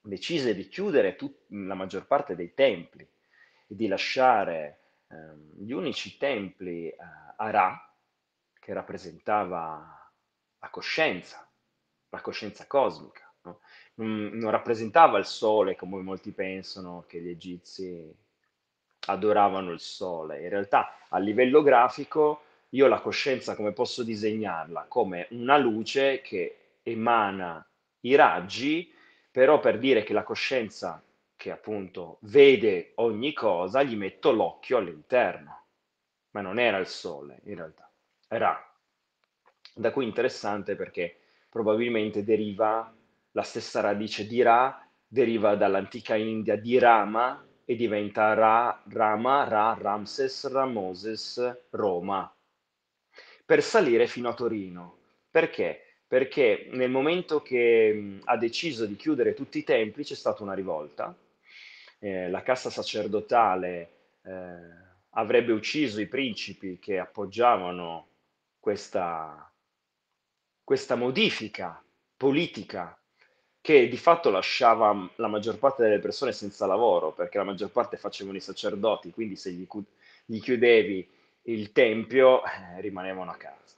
decise di chiudere tut- la maggior parte dei templi e di lasciare eh, gli unici templi eh, a Ra, che rappresentava la coscienza, la coscienza cosmica. No? Non, non rappresentava il sole come molti pensano che gli egizi adoravano il sole. In realtà a livello grafico io la coscienza come posso disegnarla? Come una luce che emana i raggi, però per dire che la coscienza che appunto vede ogni cosa, gli metto l'occhio all'interno. Ma non era il sole, in realtà, era. Da qui interessante perché probabilmente deriva la stessa radice di Ra, deriva dall'antica India di Rama e diventa Ra, Rama, Ra, Ramses, Ramoses, Roma, per salire fino a Torino. Perché? perché nel momento che ha deciso di chiudere tutti i templi c'è stata una rivolta, eh, la cassa sacerdotale eh, avrebbe ucciso i principi che appoggiavano questa, questa modifica politica che di fatto lasciava la maggior parte delle persone senza lavoro, perché la maggior parte facevano i sacerdoti, quindi se gli, gli chiudevi il tempio eh, rimanevano a casa.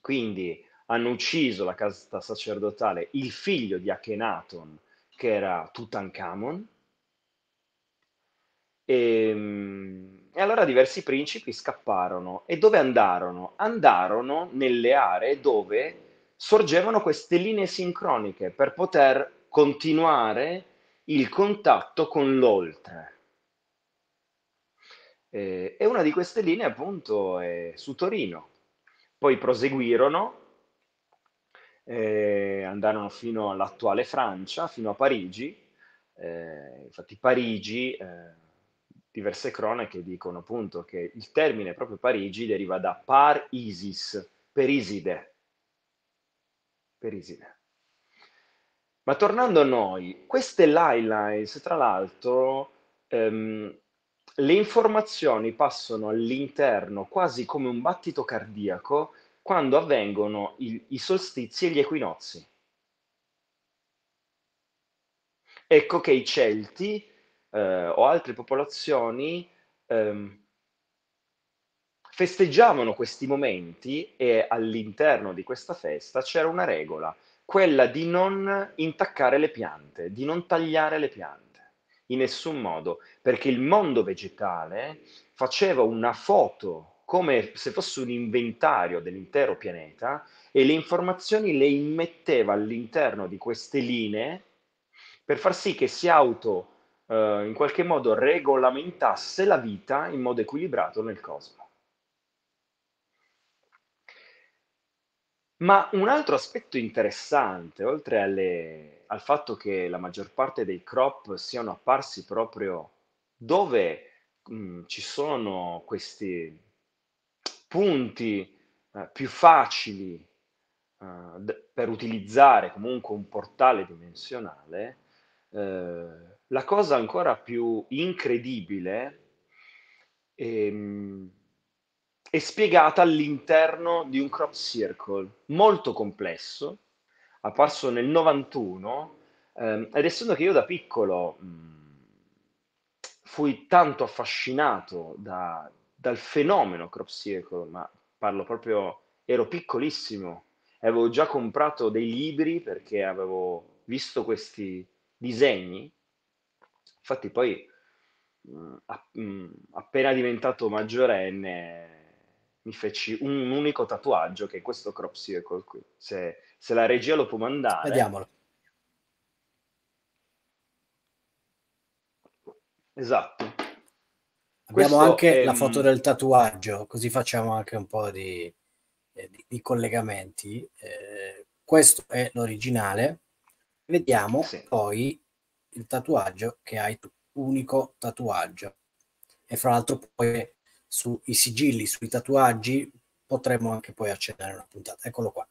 Quindi hanno ucciso la casta sacerdotale il figlio di Akhenaton, che era Tutankhamon, e, ehm, e, allora diversi principi scapparono. E dove andarono? Andarono nelle aree dove sorgevano queste linee sincroniche per poter continuare il contatto con l'oltre. E, eh, e una di queste linee appunto è su Torino. Poi proseguirono eh, andarono fino all'attuale Francia, fino a Parigi. Eh, infatti Parigi, eh, diverse cronache dicono appunto che il termine proprio Parigi deriva da par isis, Per Iside. Ma tornando a noi, queste lifelines, tra l'altro, ehm, le informazioni passano all'interno quasi come un battito cardiaco quando avvengono il, i solstizi e gli equinozi. Ecco che i Celti eh, o altre popolazioni ehm, festeggiavano questi momenti e all'interno di questa festa c'era una regola, quella di non intaccare le piante, di non tagliare le piante in nessun modo, perché il mondo vegetale faceva una foto come se fosse un inventario dell'intero pianeta e le informazioni le immetteva all'interno di queste linee per far sì che si auto eh, in qualche modo regolamentasse la vita in modo equilibrato nel cosmo. Ma un altro aspetto interessante, oltre alle, al fatto che la maggior parte dei crop siano apparsi proprio dove mh, mm, ci sono questi spunti eh, più facili eh, per utilizzare comunque un portale dimensionale, eh, la cosa ancora più incredibile ehm, è spiegata all'interno di un crop circle molto complesso, apparso nel 91, ehm, ed essendo che io da piccolo mh, mm, fui tanto affascinato da dal fenomeno Crop Circle, ma parlo proprio, ero piccolissimo, avevo già comprato dei libri perché avevo visto questi disegni, infatti poi mm, mm, appena diventato maggiorenne mi feci un, un unico tatuaggio che è questo crop circle qui, se, se la regia lo può mandare. Vediamolo. Esatto, Abbiamo anche è... la ehm, foto del tatuaggio, così facciamo anche un po' di, eh, di, di collegamenti. Eh, questo è l'originale. Vediamo sì. poi il tatuaggio che hai tu, unico tatuaggio. E fra l'altro poi sui sigilli, sui tatuaggi, potremmo anche poi accedere a una puntata. Eccolo qua.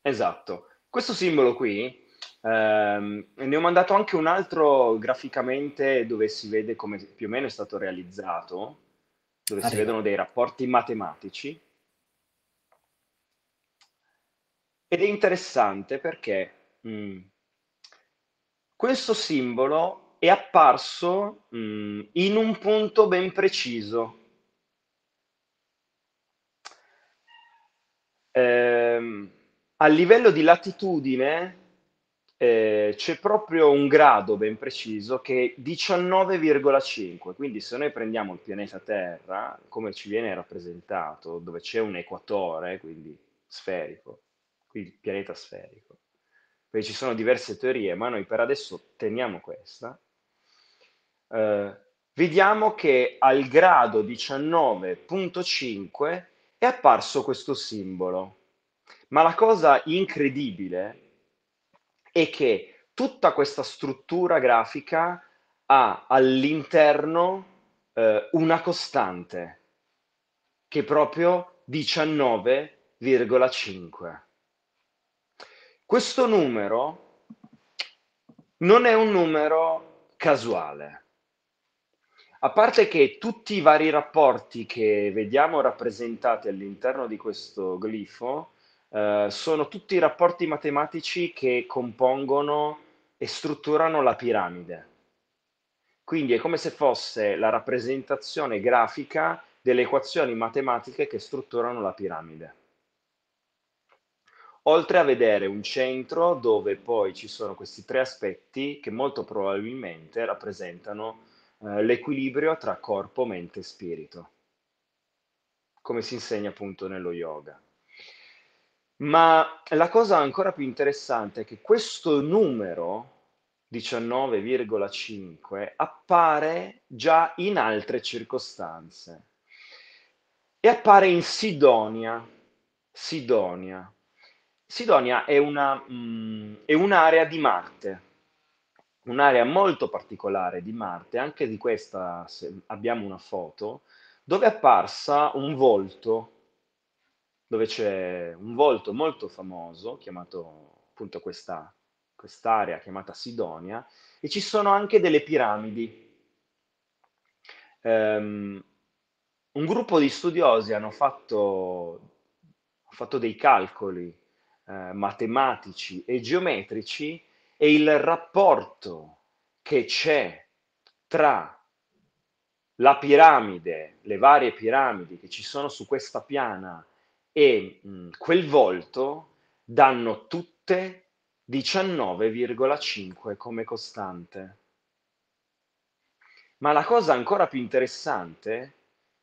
Esatto. Questo simbolo qui Um, ne ho mandato anche un altro graficamente dove si vede come più o meno è stato realizzato, dove Arriva. si vedono dei rapporti matematici. Ed è interessante perché mh, mm, questo simbolo è apparso mh, mm, in un punto ben preciso. Ehm, a livello di latitudine eh, c'è proprio un grado ben preciso che è 19,5, quindi se noi prendiamo il pianeta Terra, come ci viene rappresentato, dove c'è un equatore, quindi sferico, quindi pianeta sferico, perché ci sono diverse teorie, ma noi per adesso teniamo questa, eh, vediamo che al grado 19.5 è apparso questo simbolo. Ma la cosa incredibile e che tutta questa struttura grafica ha all'interno eh, una costante che è proprio 19,5. Questo numero non è un numero casuale. A parte che tutti i vari rapporti che vediamo rappresentati all'interno di questo glifo eh, sono tutti i rapporti matematici che compongono e strutturano la piramide. Quindi è come se fosse la rappresentazione grafica delle equazioni matematiche che strutturano la piramide. Oltre a vedere un centro dove poi ci sono questi tre aspetti che molto probabilmente rappresentano eh, l'equilibrio tra corpo, mente e spirito, come si insegna appunto nello yoga. Ma la cosa ancora più interessante è che questo numero 19,5 appare già in altre circostanze e appare in Sidonia. Sidonia, Sidonia è, una, mh, mm, è un'area di Marte, un'area molto particolare di Marte, anche di questa abbiamo una foto, dove è apparsa un volto dove c'è un volto molto famoso chiamato appunto questa, quest'area chiamata Sidonia e ci sono anche delle piramidi. Um, un gruppo di studiosi hanno fatto, fatto dei calcoli eh, matematici e geometrici e il rapporto che c'è tra la piramide, le varie piramidi che ci sono su questa piana e mh, quel volto danno tutte 19,5 come costante. Ma la cosa ancora più interessante è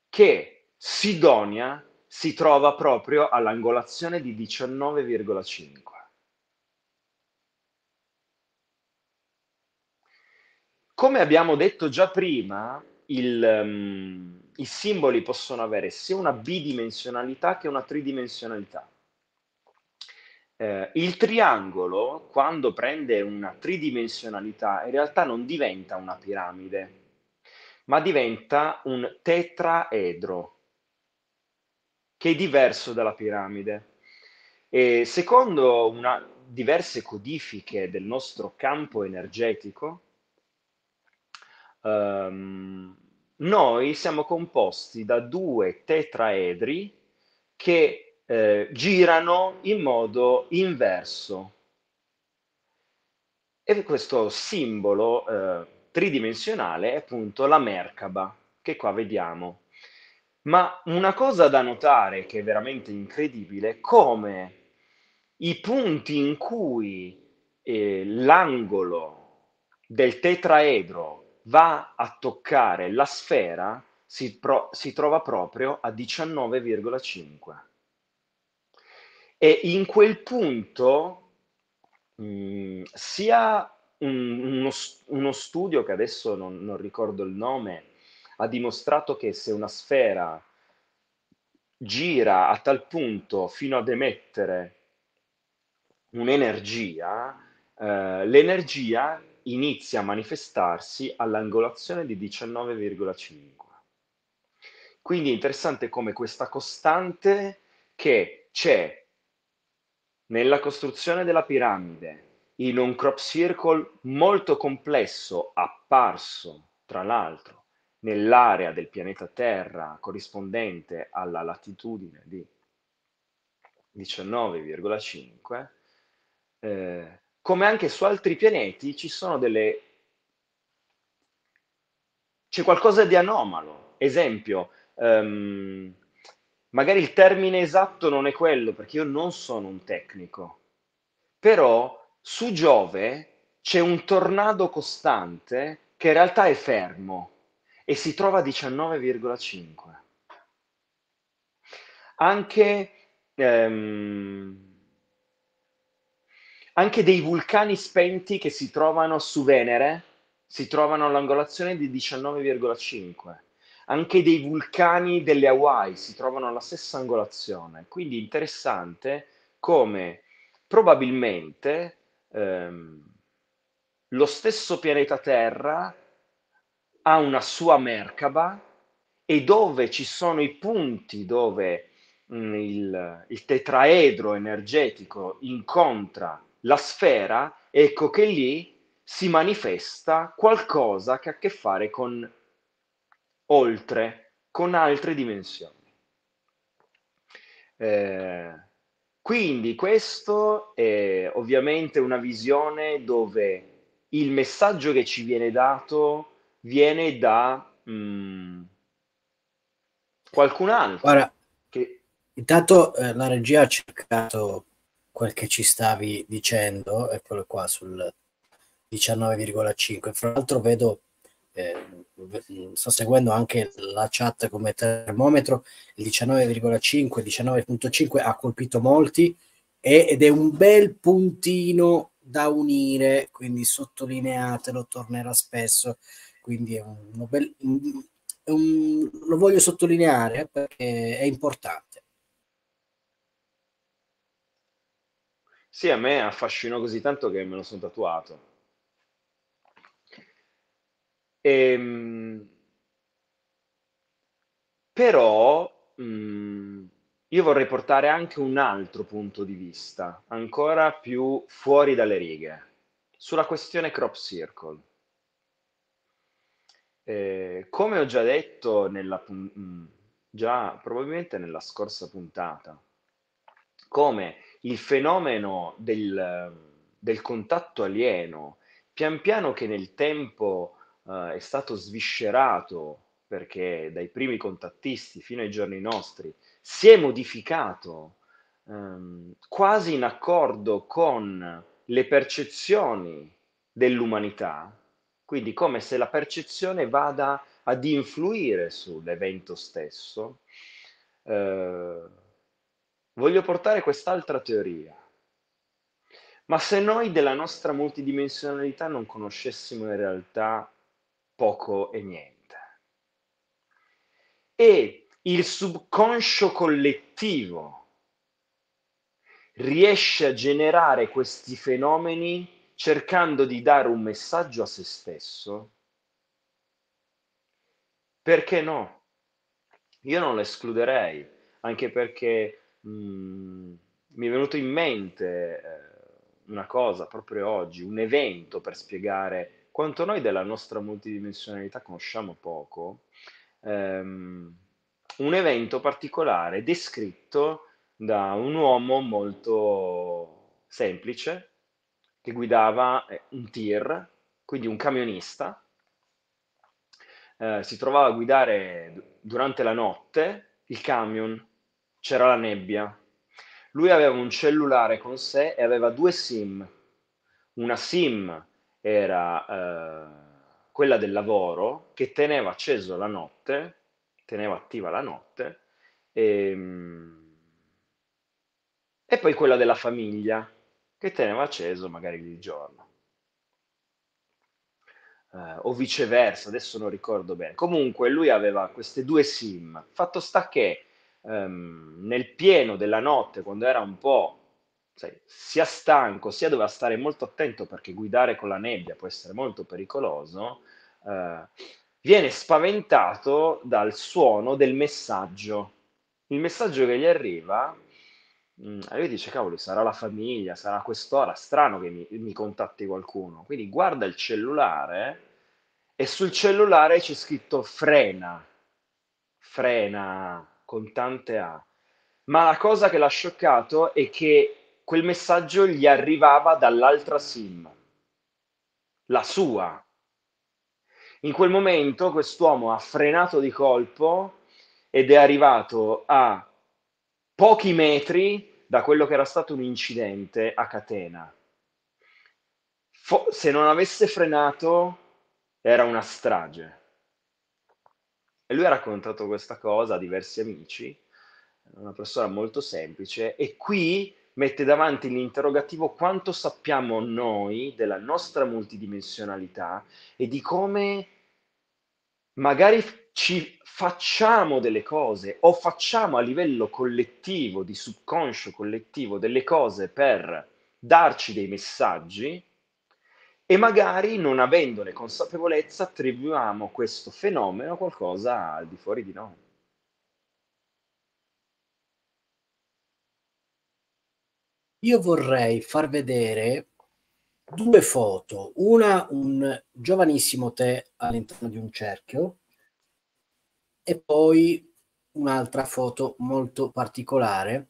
che Sidonia si trova proprio all'angolazione di 19,5. Come abbiamo detto già prima, il, um, i simboli possono avere sia una bidimensionalità che una tridimensionalità. Eh, il triangolo, quando prende una tridimensionalità, in realtà non diventa una piramide, ma diventa un tetraedro, che è diverso dalla piramide. E secondo una, diverse codifiche del nostro campo energetico, um, noi siamo composti da due tetraedri che eh, girano in modo inverso. E questo simbolo eh, tridimensionale è appunto la Merkaba, che qua vediamo. Ma una cosa da notare che è veramente incredibile è come i punti in cui eh, l'angolo del tetraedro va a toccare la sfera, si, pro, si trova proprio a 19,5. E in quel punto mh, mm, sia un, uno, uno, studio, che adesso non, non ricordo il nome, ha dimostrato che se una sfera gira a tal punto fino ad emettere un'energia, eh, l'energia inizia a manifestarsi all'angolazione di 19,5. Quindi è interessante come questa costante che c'è nella costruzione della piramide, in un crop circle molto complesso, apparso tra l'altro nell'area del pianeta Terra corrispondente alla latitudine di 19,5, eh, come anche su altri pianeti ci sono delle... c'è qualcosa di anomalo. Esempio, um, magari il termine esatto non è quello, perché io non sono un tecnico, però su Giove c'è un tornado costante che in realtà è fermo e si trova a 19,5. Anche... Um, anche dei vulcani spenti che si trovano su Venere si trovano all'angolazione di 19,5. Anche dei vulcani delle Hawaii si trovano alla stessa angolazione. Quindi interessante come probabilmente ehm, lo stesso pianeta Terra ha una sua Merkaba e dove ci sono i punti dove mh, mm, il, il tetraedro energetico incontra la sfera, ecco che lì si manifesta qualcosa che ha a che fare con oltre, con altre dimensioni. Eh, quindi questo è ovviamente una visione dove il messaggio che ci viene dato viene da mh, mm, qualcun altro. Ora, che... intanto eh, la regia ha cercato quel che ci stavi dicendo, eccolo qua sul 19,5. Fra l'altro vedo, eh, sto seguendo anche la chat come termometro, il 19,5, 19,5 ha colpito molti e, ed è un bel puntino da unire, quindi sottolineatelo, tornerà spesso, quindi è un, un bel... Un, un, lo voglio sottolineare eh, perché è importante. Sì, a me affascinò così tanto che me lo sono tatuato. Ehm, però mh, mm, io vorrei portare anche un altro punto di vista, ancora più fuori dalle righe, sulla questione crop circle. Eh, come ho già detto nella, mh, mm, già probabilmente nella scorsa puntata, come il fenomeno del, del contatto alieno, pian piano che nel tempo eh, è stato sviscerato, perché dai primi contattisti fino ai giorni nostri, si è modificato ehm, quasi in accordo con le percezioni dell'umanità, quindi come se la percezione vada ad influire sull'evento stesso. Eh, voglio portare quest'altra teoria. Ma se noi della nostra multidimensionalità non conoscessimo in realtà poco e niente, e il subconscio collettivo riesce a generare questi fenomeni cercando di dare un messaggio a se stesso, perché no? Io non lo escluderei, anche perché Mhmm, mi è venuto in mente, ehm, una cosa proprio oggi, un evento per spiegare quanto noi della nostra multidimensionalità conosciamo poco. Ehm, un evento particolare descritto da un uomo molto semplice, che guidava, eh, un tir, quindi un camionista ehm, si trovava a guidare durante la notte il camion c'era la nebbia. Lui aveva un cellulare con sé e aveva due SIM. Una SIM era eh, quella del lavoro che teneva acceso la notte, teneva attiva la notte, e, ehm, e poi quella della famiglia che teneva acceso magari il giorno. Uh, o viceversa, adesso non ricordo bene. Comunque lui aveva queste due sim. Fatto sta che ehm, nel pieno della notte, quando era un po' sai, sia stanco, sia doveva stare molto attento perché guidare con la nebbia può essere molto pericoloso, eh, viene spaventato dal suono del messaggio. Il messaggio che gli arriva mm, e lui dice, cavoli, sarà la famiglia, sarà quest'ora, strano che mi, mi, contatti qualcuno. Quindi guarda il cellulare e sul cellulare c'è scritto frena, frena con tante A. Ma la cosa che l'ha scioccato è che quel messaggio gli arrivava dall'altra SIM, la sua. In quel momento quest'uomo ha frenato di colpo ed è arrivato a pochi metri da quello che era stato un incidente a catena. Fo- se non avesse frenato era una strage. E lui ha raccontato questa cosa a diversi amici, una persona molto semplice, e qui mette davanti l'interrogativo quanto sappiamo noi della nostra multidimensionalità e di come magari ci facciamo delle cose o facciamo a livello collettivo, di subconscio collettivo, delle cose per darci dei messaggi e magari non avendone consapevolezza attribuiamo questo fenomeno a qualcosa al di fuori di noi. Io vorrei far vedere due foto, una un giovanissimo te all'interno di un cerchio e poi un'altra foto molto particolare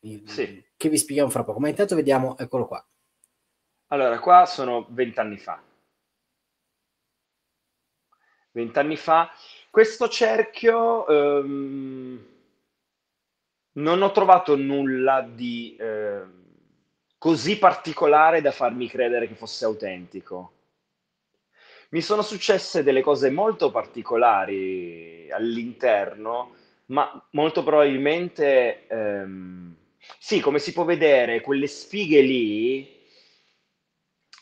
sì. che vi spieghiamo fra poco, ma intanto vediamo, eccolo qua. Allora, qua sono vent'anni fa. Vent'anni fa. Questo cerchio ehm, non ho trovato nulla di eh, così particolare da farmi credere che fosse autentico. Mi sono successe delle cose molto particolari all'interno, ma molto probabilmente, ehm, sì, come si può vedere, quelle sfighe lì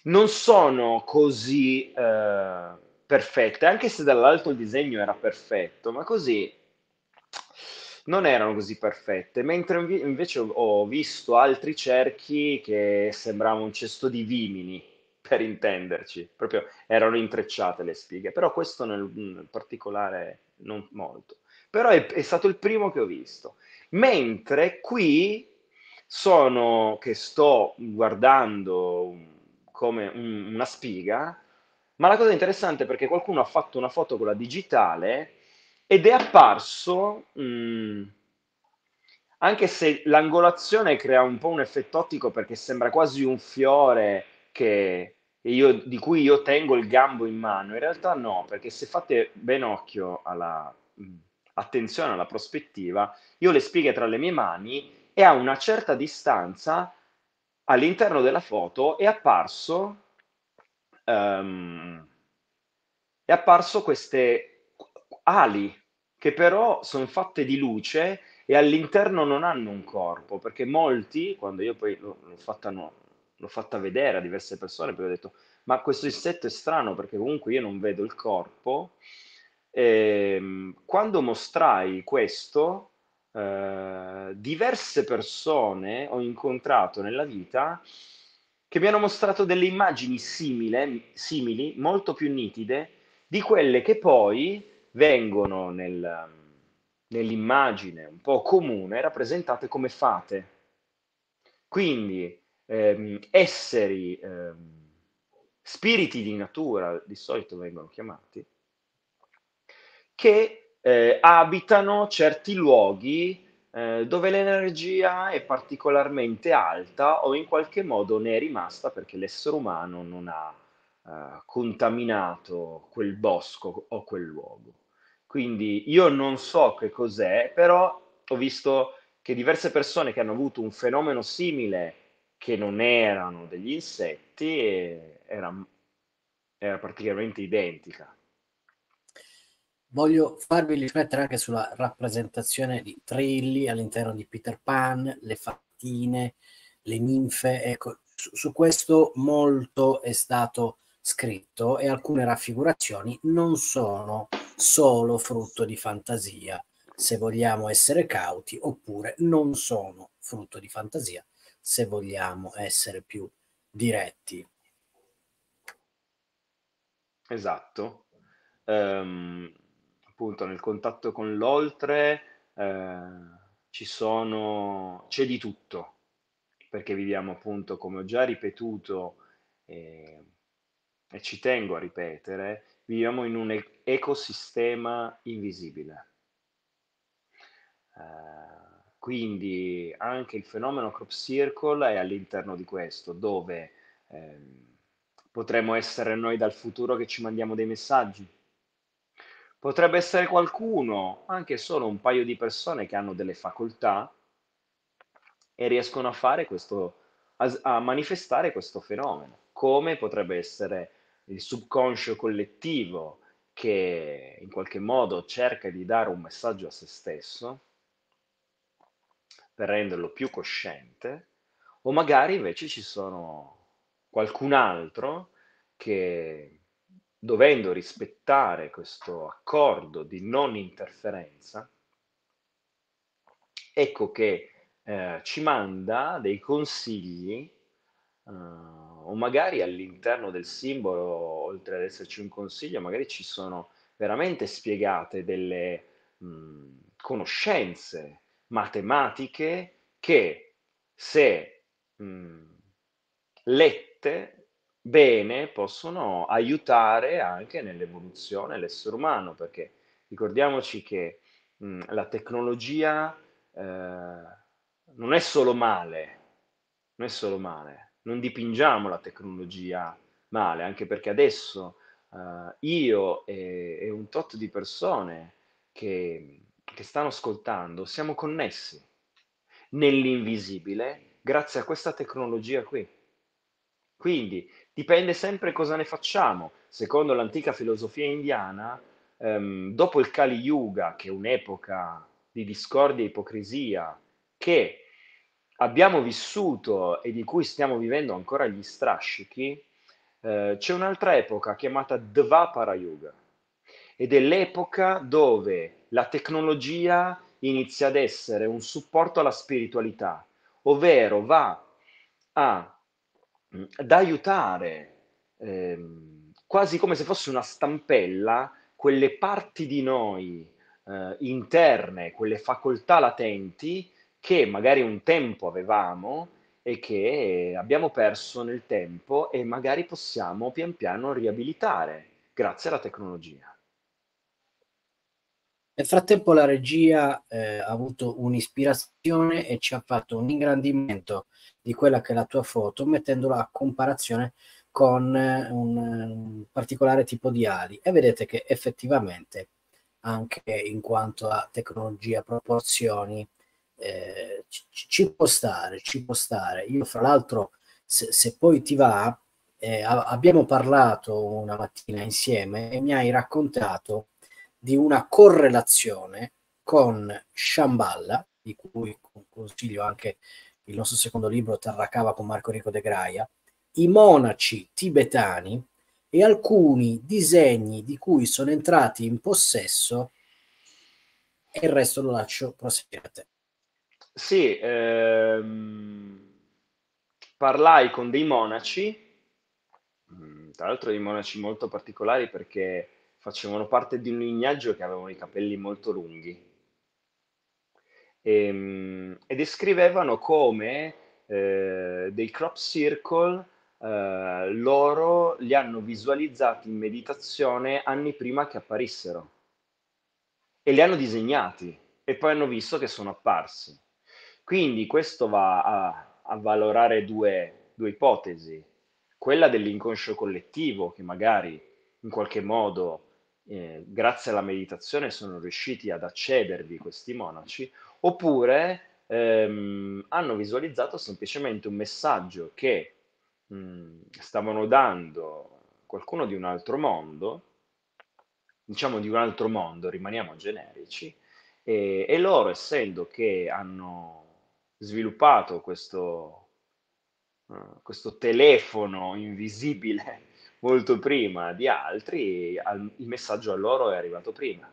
non sono così eh, perfette, anche se dall'alto il disegno era perfetto, ma così non erano così perfette, mentre invece ho visto altri cerchi che sembravano un cesto di vimini, per intenderci, proprio erano intrecciate le spighe, però questo nel, nel particolare non molto. Però è, è stato il primo che ho visto. Mentre qui sono che sto guardando come un, una spiga, ma la cosa interessante è perché qualcuno ha fatto una foto con la digitale ed è apparso, mh, mm, anche se l'angolazione crea un po' un effetto ottico perché sembra quasi un fiore che io, di cui io tengo il gambo in mano, in realtà no, perché se fate ben occhio alla... Mh, mm, attenzione alla prospettiva, io le spighe tra le mie mani e a una certa distanza all'interno della foto è apparso, um, è apparso queste ali che però sono fatte di luce e all'interno non hanno un corpo, perché molti, quando io poi l'ho, fatta, no, l'ho fatta, vedere a diverse persone, poi ho detto, ma questo insetto è strano perché comunque io non vedo il corpo, e, ehm, quando mostrai questo, eh, diverse persone ho incontrato nella vita che mi hanno mostrato delle immagini simile, simili, molto più nitide, di quelle che poi vengono nel, nell'immagine un po' comune rappresentate come fate. Quindi ehm, esseri, ehm, spiriti di natura di solito vengono chiamati, che eh, abitano certi luoghi eh, dove l'energia è particolarmente alta o in qualche modo ne è rimasta perché l'essere umano non ha eh, contaminato quel bosco o quel luogo. Quindi io non so che cos'è, però ho visto che diverse persone che hanno avuto un fenomeno simile che non erano degli insetti era, era particolarmente identica voglio farvi riflettere anche sulla rappresentazione di Trilli all'interno di Peter Pan, le fattine, le ninfe. Ecco, su, su questo molto è stato scritto e alcune raffigurazioni non sono solo frutto di fantasia, se vogliamo essere cauti, oppure non sono frutto di fantasia, se vogliamo essere più diretti. Esatto. Um, appunto nel contatto con l'oltre eh, ci sono, c'è di tutto, perché viviamo appunto, come ho già ripetuto eh, e ci tengo a ripetere, viviamo in un ecosistema invisibile. Eh, quindi anche il fenomeno crop circle è all'interno di questo, dove ehm, potremmo essere noi dal futuro che ci mandiamo dei messaggi Potrebbe essere qualcuno, anche solo un paio di persone che hanno delle facoltà e riescono a fare questo, a, a manifestare questo fenomeno, come potrebbe essere il subconscio collettivo che in qualche modo cerca di dare un messaggio a se stesso per renderlo più cosciente, o magari invece ci sono qualcun altro che dovendo rispettare questo accordo di non interferenza, ecco che eh, ci manda dei consigli, eh, o magari all'interno del simbolo, oltre ad esserci un consiglio, magari ci sono veramente spiegate delle mh, conoscenze matematiche che se mh, lette bene possono aiutare anche nell'evoluzione l'essere umano, perché ricordiamoci che mh, la tecnologia eh, non è solo male, non è solo male, non dipingiamo la tecnologia male, anche perché adesso eh, io e, e, un tot di persone che, che stanno ascoltando siamo connessi nell'invisibile grazie a questa tecnologia qui quindi dipende sempre cosa ne facciamo. Secondo l'antica filosofia indiana, ehm, dopo il Kali Yuga, che è un'epoca di discordia e ipocrisia, che abbiamo vissuto e di cui stiamo vivendo ancora gli strascichi, eh, c'è un'altra epoca chiamata Dvapara Yuga ed è l'epoca dove la tecnologia inizia ad essere un supporto alla spiritualità, ovvero va a Mm, da aiutare, ehm, quasi come se fosse una stampella, quelle parti di noi eh, interne, quelle facoltà latenti che magari un tempo avevamo e che abbiamo perso nel tempo e magari possiamo pian piano riabilitare grazie alla tecnologia. Nel frattempo la regia eh, ha avuto un'ispirazione e ci ha fatto un ingrandimento di quella che è la tua foto mettendola a comparazione con eh, un, un, particolare tipo di ali e vedete che effettivamente anche in quanto a tecnologia, proporzioni, eh, ci, ci, può stare, ci può stare. Io fra l'altro, se, se poi ti va, eh, abbiamo parlato una mattina insieme e mi hai raccontato di una correlazione con Shamballa, di cui consiglio anche il nostro secondo libro Terracava con Marco Rico De Graia, i monaci tibetani e alcuni disegni di cui sono entrati in possesso e il resto lo lascio proseguire a te. Sì, ehm, parlai con dei monaci, mm, tra l'altro dei monaci molto particolari perché facevano parte di un lignaggio che avevano i capelli molto lunghi e, ehm, e descrivevano come eh, dei crop circle eh, loro li hanno visualizzati in meditazione anni prima che apparissero e li hanno disegnati e poi hanno visto che sono apparsi. Quindi questo va a, a valorare due, due ipotesi, quella dell'inconscio collettivo che magari in qualche modo eh, grazie alla meditazione sono riusciti ad accedervi questi monaci, oppure ehm, hanno visualizzato semplicemente un messaggio che mh, mm, stavano dando qualcuno di un altro mondo, diciamo di un altro mondo, rimaniamo generici, e, e loro, essendo che hanno sviluppato questo, uh, questo telefono invisibile molto prima di altri, al, il messaggio a loro è arrivato prima.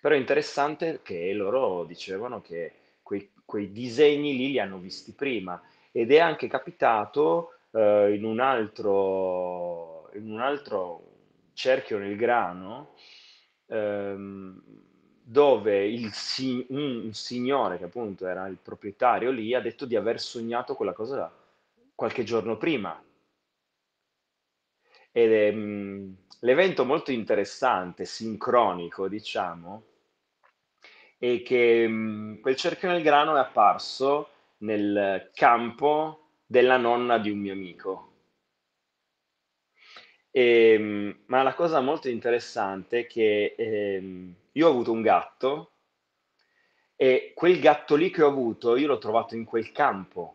Però è interessante che loro dicevano che quei, quei disegni lì li hanno visti prima ed è anche capitato eh, in, un altro, in un altro cerchio nel grano ehm, dove il, un signore che appunto era il proprietario lì ha detto di aver sognato quella cosa qualche giorno prima ed è mh, mm, l'evento molto interessante, sincronico, diciamo, è che mh, mm, quel cerchio nel grano è apparso nel campo della nonna di un mio amico. E, mm, ma la cosa molto interessante è che eh, io ho avuto un gatto e quel gatto lì che ho avuto io l'ho trovato in quel campo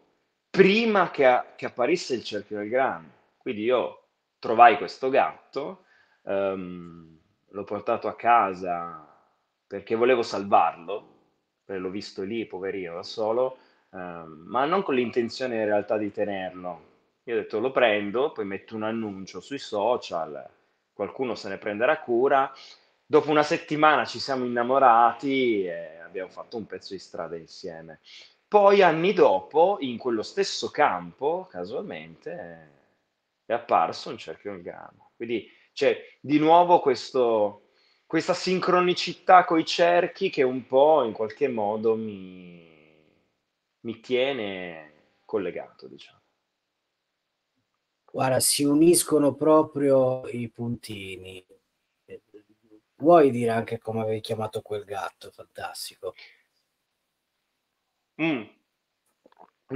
prima che, a, che apparisse il cerchio del grano. Quindi io trovai questo gatto, um, l'ho portato a casa perché volevo salvarlo, eh, l'ho visto lì, poverino, da solo, um, ma non con l'intenzione in realtà di tenerlo. Io ho detto lo prendo, poi metto un annuncio sui social, qualcuno se ne prenderà cura. Dopo una settimana ci siamo innamorati e abbiamo fatto un pezzo di strada insieme. Poi anni dopo, in quello stesso campo, casualmente, apparso un cerchio in gambo. Quindi c'è di nuovo questo, questa sincronicità con i cerchi che un po' in qualche modo mi, mi tiene collegato, diciamo. Guarda, si uniscono proprio i puntini. Vuoi dire anche come avevi chiamato quel gatto? Fantastico. Mm,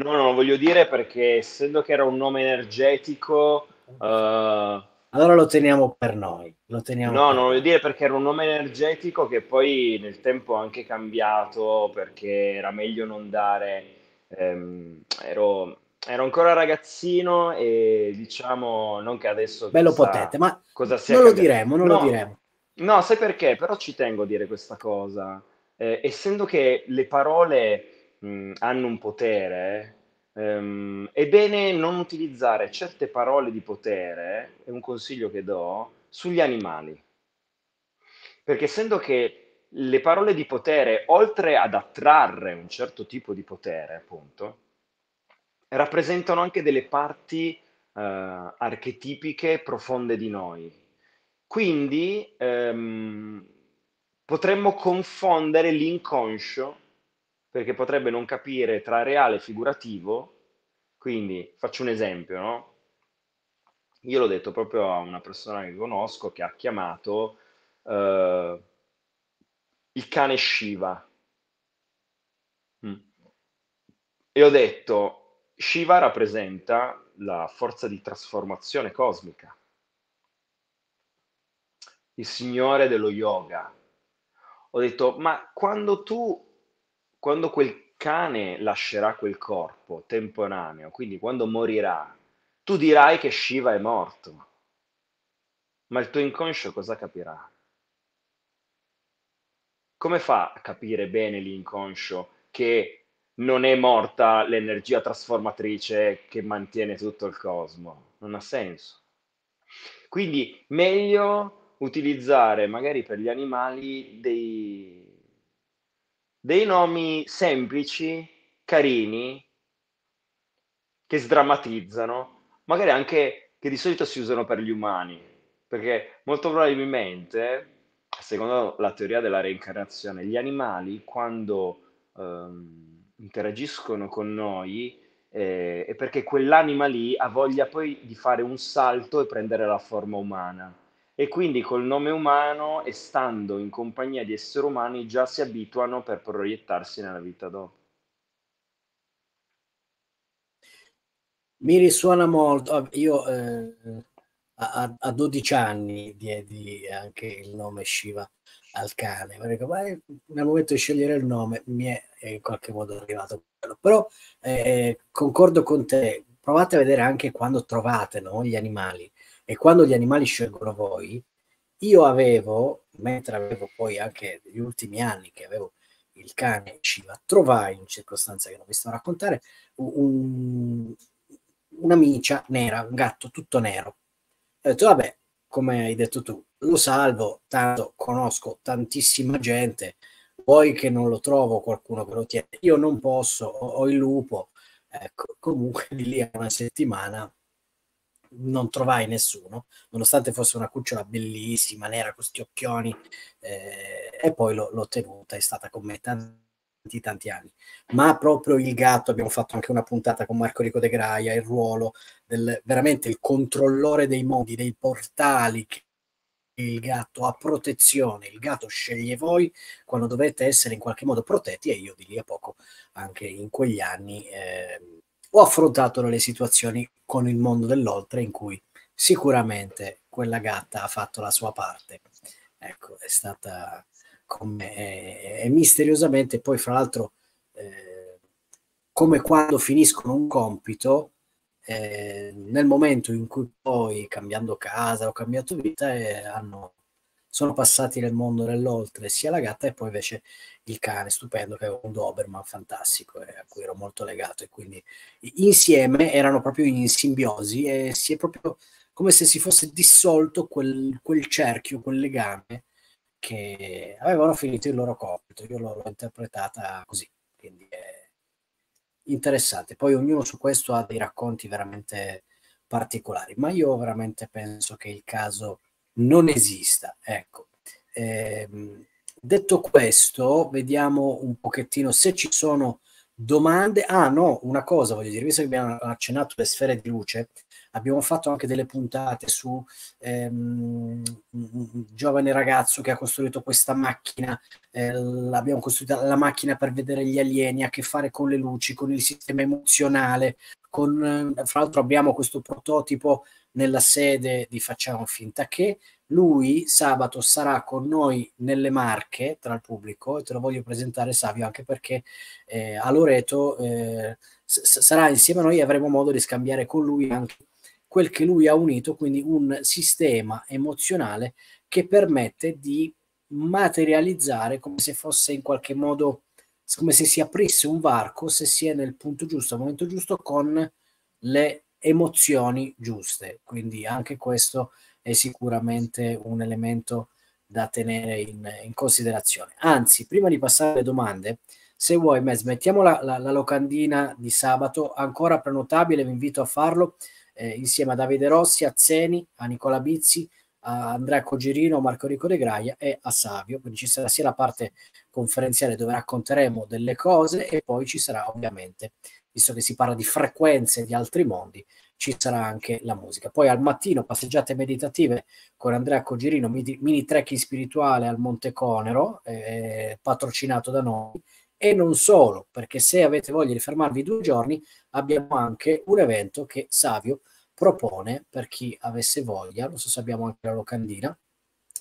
No, non lo voglio dire perché essendo che era un nome energetico... Uh... Allora lo teniamo per noi. Lo teniamo no, non lo voglio dire perché era un nome energetico che poi nel tempo ha anche cambiato perché era meglio non dare... Ehm, ero, ero, ancora ragazzino e diciamo non che adesso... Beh, lo potete, ma cosa non cambiato. lo diremo, non no, lo diremo. No, sai perché? Però ci tengo a dire questa cosa. Eh, essendo che le parole mh, mm, hanno un potere, ehm, è bene non utilizzare certe parole di potere, è un consiglio che do, sugli animali. Perché essendo che le parole di potere, oltre ad attrarre un certo tipo di potere, appunto, rappresentano anche delle parti eh, archetipiche profonde di noi. Quindi ehm, potremmo confondere l'inconscio perché potrebbe non capire tra reale e figurativo. Quindi faccio un esempio, no? Io l'ho detto proprio a una persona che conosco che ha chiamato eh, il cane Shiva. Mm. E ho detto, Shiva rappresenta la forza di trasformazione cosmica, il signore dello yoga. Ho detto, ma quando tu quando quel cane lascerà quel corpo temporaneo, quindi quando morirà, tu dirai che Shiva è morto. Ma il tuo inconscio cosa capirà? Come fa a capire bene l'inconscio che non è morta l'energia trasformatrice che mantiene tutto il cosmo? Non ha senso. Quindi meglio utilizzare magari per gli animali dei, dei nomi semplici, carini, che sdrammatizzano, magari anche che di solito si usano per gli umani, perché molto probabilmente, secondo la teoria della reincarnazione, gli animali quando ehm, interagiscono con noi eh, è perché quell'anima lì ha voglia poi di fare un salto e prendere la forma umana e quindi col nome umano e stando in compagnia di esseri umani già si abituano per proiettarsi nella vita dopo. Mi risuona molto, ah, io eh, a, a, 12 anni diedi anche il nome Shiva al cane, ma dico, eh, nel momento di scegliere il nome mi è in qualche modo arrivato quello, però eh, concordo con te, provate a vedere anche quando trovate no, gli animali, e quando gli animali scelgono voi, io avevo, mentre avevo poi anche gli ultimi anni che avevo il cane Shiva, trovai in circostanza che non vi sto a raccontare un, una micia nera, un gatto tutto nero. E ho detto, vabbè, come hai detto tu, lo salvo, tanto conosco tantissima gente, vuoi che non lo trovo qualcuno che lo tiene, io non posso, ho, ho il lupo, ecco, comunque di lì a una settimana non trovai nessuno, nonostante fosse una cucciola bellissima, nera, con questi occhioni, eh, e poi l'ho, l'ho tenuta, è stata con me tanti, tanti anni. Ma proprio il gatto, abbiamo fatto anche una puntata con Marco Rico De Graia, il ruolo del veramente il controllore dei modi, dei portali che il gatto a protezione, il gatto sceglie voi quando dovete essere in qualche modo protetti e io di lì a poco, anche in quegli anni... Eh, ho affrontato delle situazioni con il mondo dell'oltre in cui sicuramente quella gatta ha fatto la sua parte. Ecco, è stata come e, e misteriosamente poi fra l'altro eh, come quando finiscono un compito eh, nel momento in cui poi cambiando casa o cambiato vita eh, hanno sono passati nel mondo dell'oltre sia la gatta e poi invece il cane stupendo che è un Doberman fantastico eh, a cui ero molto legato e quindi insieme erano proprio in simbiosi e si è proprio come se si fosse dissolto quel, quel cerchio, quel legame che avevano finito il loro compito, io l'ho, l'ho interpretata così, quindi è interessante. Poi ognuno su questo ha dei racconti veramente particolari, ma io veramente penso che il caso non esista. Ecco. Eh, detto questo, vediamo un pochettino se ci sono domande. Ah no, una cosa voglio dire, visto che abbiamo accennato le sfere di luce, abbiamo fatto anche delle puntate su ehm, un giovane ragazzo che ha costruito questa macchina, eh, l'abbiamo costruita la macchina per vedere gli alieni, a che fare con le luci, con il sistema emozionale, con, eh, fra l'altro abbiamo questo prototipo nella sede di Facciamo Finta che lui sabato sarà con noi nelle Marche tra il pubblico e te lo voglio presentare Savio anche perché eh, a Loreto eh, sarà insieme a noi e avremo modo di scambiare con lui anche quel che lui ha unito, quindi un sistema emozionale che permette di materializzare come se fosse in qualche modo come se si aprisse un varco se si è nel punto giusto, al momento giusto con le emozioni giuste. Quindi anche questo è sicuramente un elemento da tenere in, in considerazione. Anzi, prima di passare alle domande, se vuoi, Mez, mettiamo la, la, la locandina di sabato, ancora prenotabile, vi invito a farlo eh, insieme a Davide Rossi, a Zeni, a Nicola Bizzi, a Andrea Cogirino, Marco Rico De Graia e a Savio. Quindi ci sarà sia la parte conferenziale dove racconteremo delle cose e poi ci sarà ovviamente, visto che si parla di frequenze di altri mondi, ci sarà anche la musica. Poi al mattino passeggiate meditative con Andrea Cogirino, mini trekking spirituale al Monte Conero, eh, patrocinato da noi e non solo, perché se avete voglia di fermarvi due giorni, abbiamo anche un evento che Savio propone per chi avesse voglia. Non so se abbiamo anche la locandina,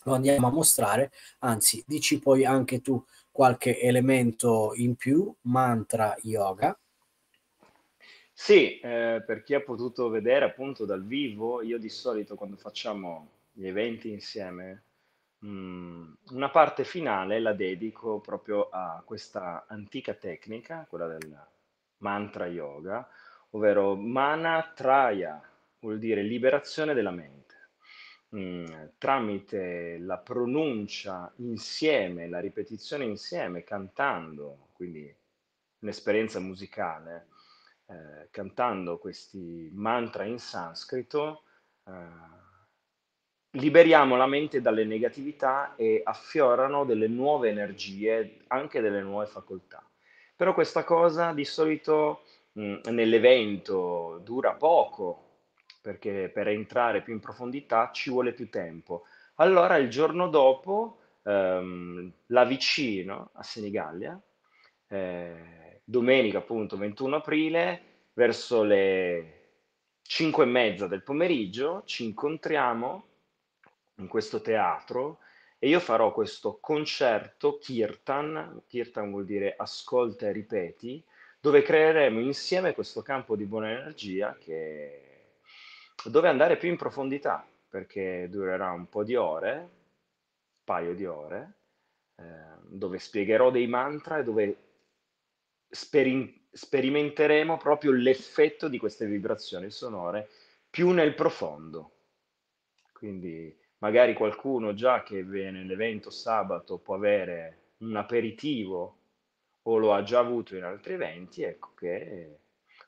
lo andiamo a mostrare. Anzi, dici poi anche tu qualche elemento in più, mantra yoga. Sì, eh, per chi ha potuto vedere appunto dal vivo, io di solito quando facciamo gli eventi insieme mh, mhmm, una parte finale la dedico proprio a questa antica tecnica, quella del mantra yoga, ovvero mana traya, vuol dire liberazione della mente. Mh, mhmm, tramite la pronuncia insieme, la ripetizione insieme, cantando, quindi un'esperienza musicale, eh, cantando questi mantra in sanscrito, eh, liberiamo la mente dalle negatività e affiorano delle nuove energie, anche delle nuove facoltà. Però questa cosa di solito mh, nell'evento dura poco, perché per entrare più in profondità ci vuole più tempo. Allora il giorno dopo ehm, la vicino a Senigallia, eh, domenica appunto 21 aprile, verso le 5 e mezza del pomeriggio, ci incontriamo in questo teatro e io farò questo concerto kirtan, kirtan vuol dire ascolta e ripeti, dove creeremo insieme questo campo di buona energia che... dove andare più in profondità, perché durerà un po' di ore, un paio di ore, eh, dove spiegherò dei mantra e dove speri- sperimenteremo proprio l'effetto di queste vibrazioni sonore più nel profondo. Quindi magari qualcuno già che viene all'evento sabato può avere un aperitivo o lo ha già avuto in altri eventi, ecco che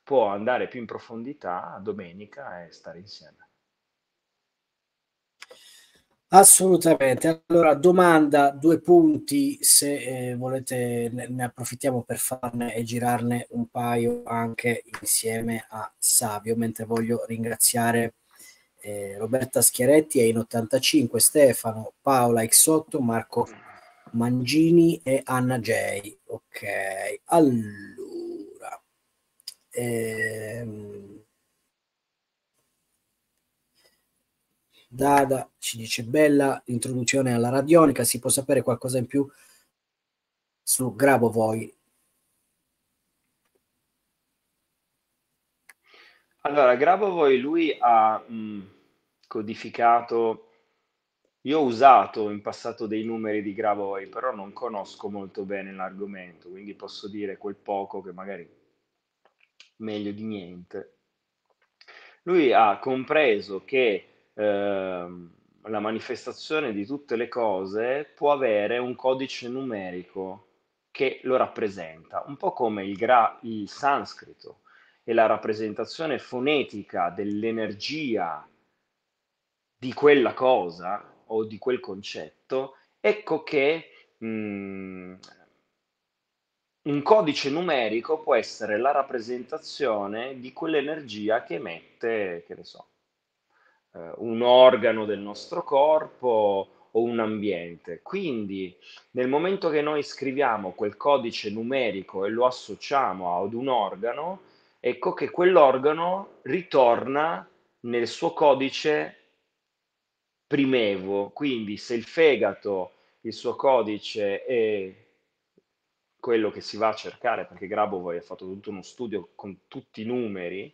può andare più in profondità domenica e stare insieme. Assolutamente. Allora, domanda, due punti, se eh, volete ne, ne, approfittiamo per farne e girarne un paio anche insieme a Savio, mentre voglio ringraziare eh, Roberta Schiaretti è in 85, Stefano, Paola x Marco Mangini e Anna J. Ok, allora. Ehm... Dada ci dice bella introduzione alla radionica, si può sapere qualcosa in più su Grabovoi? Allora, Grabovoi lui ha mh, mm, codificato, io ho usato in passato dei numeri di Grabovoi, però non conosco molto bene l'argomento, quindi posso dire quel poco che magari meglio di niente. Lui ha compreso che eh, la manifestazione di tutte le cose può avere un codice numerico che lo rappresenta, un po' come il, gra- il sanscrito e la rappresentazione fonetica dell'energia di quella cosa o di quel concetto, ecco che mh, mm, un codice numerico può essere la rappresentazione di quell'energia che emette, che ne so, eh, un organo del nostro corpo o un ambiente. Quindi nel momento che noi scriviamo quel codice numerico e lo associamo ad un organo, ecco che quell'organo ritorna nel suo codice primevo, quindi se il fegato, il suo codice è quello che si va a cercare, perché Grabovoi ha fatto tutto uno studio con tutti i numeri,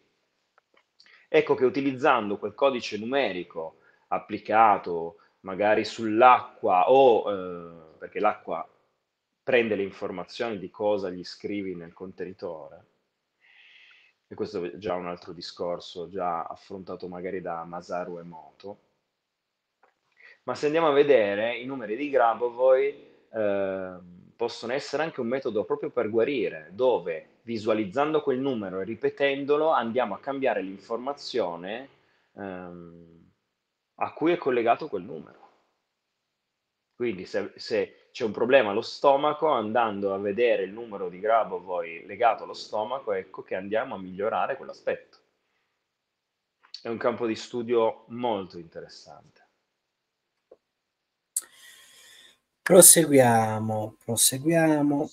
ecco che utilizzando quel codice numerico applicato magari sull'acqua o eh, perché l'acqua prende le informazioni di cosa gli scrivi nel contenitore, e questo è già un altro discorso già affrontato magari da Masaru Emoto. Ma se andiamo a vedere, i numeri di Grabovoi eh, possono essere anche un metodo proprio per guarire, dove visualizzando quel numero e ripetendolo andiamo a cambiare l'informazione ehm, a cui è collegato quel numero. Quindi se, se c'è un problema allo stomaco, andando a vedere il numero di Grabovoi legato allo stomaco, ecco che andiamo a migliorare quell'aspetto. È un campo di studio molto interessante. Proseguiamo, proseguiamo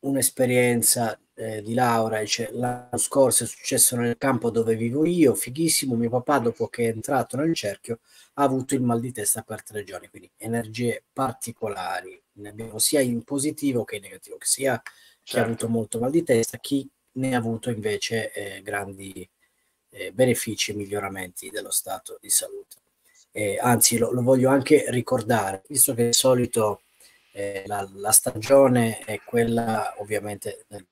un'esperienza eh, di laurea, cioè, l'anno scorso è successo nel campo dove vivo io, fighissimo, mio papà dopo che è entrato nel cerchio ha avuto il mal di testa per tre giorni, quindi energie particolari, ne abbiamo sia in positivo che in negativo, che sia certo. chi ha avuto certo. molto mal di testa, chi ne ha avuto invece eh, grandi eh, benefici e miglioramenti dello stato di salute. Eh, anzi, lo, lo voglio anche ricordare, visto che di solito eh, la, la, stagione è quella ovviamente del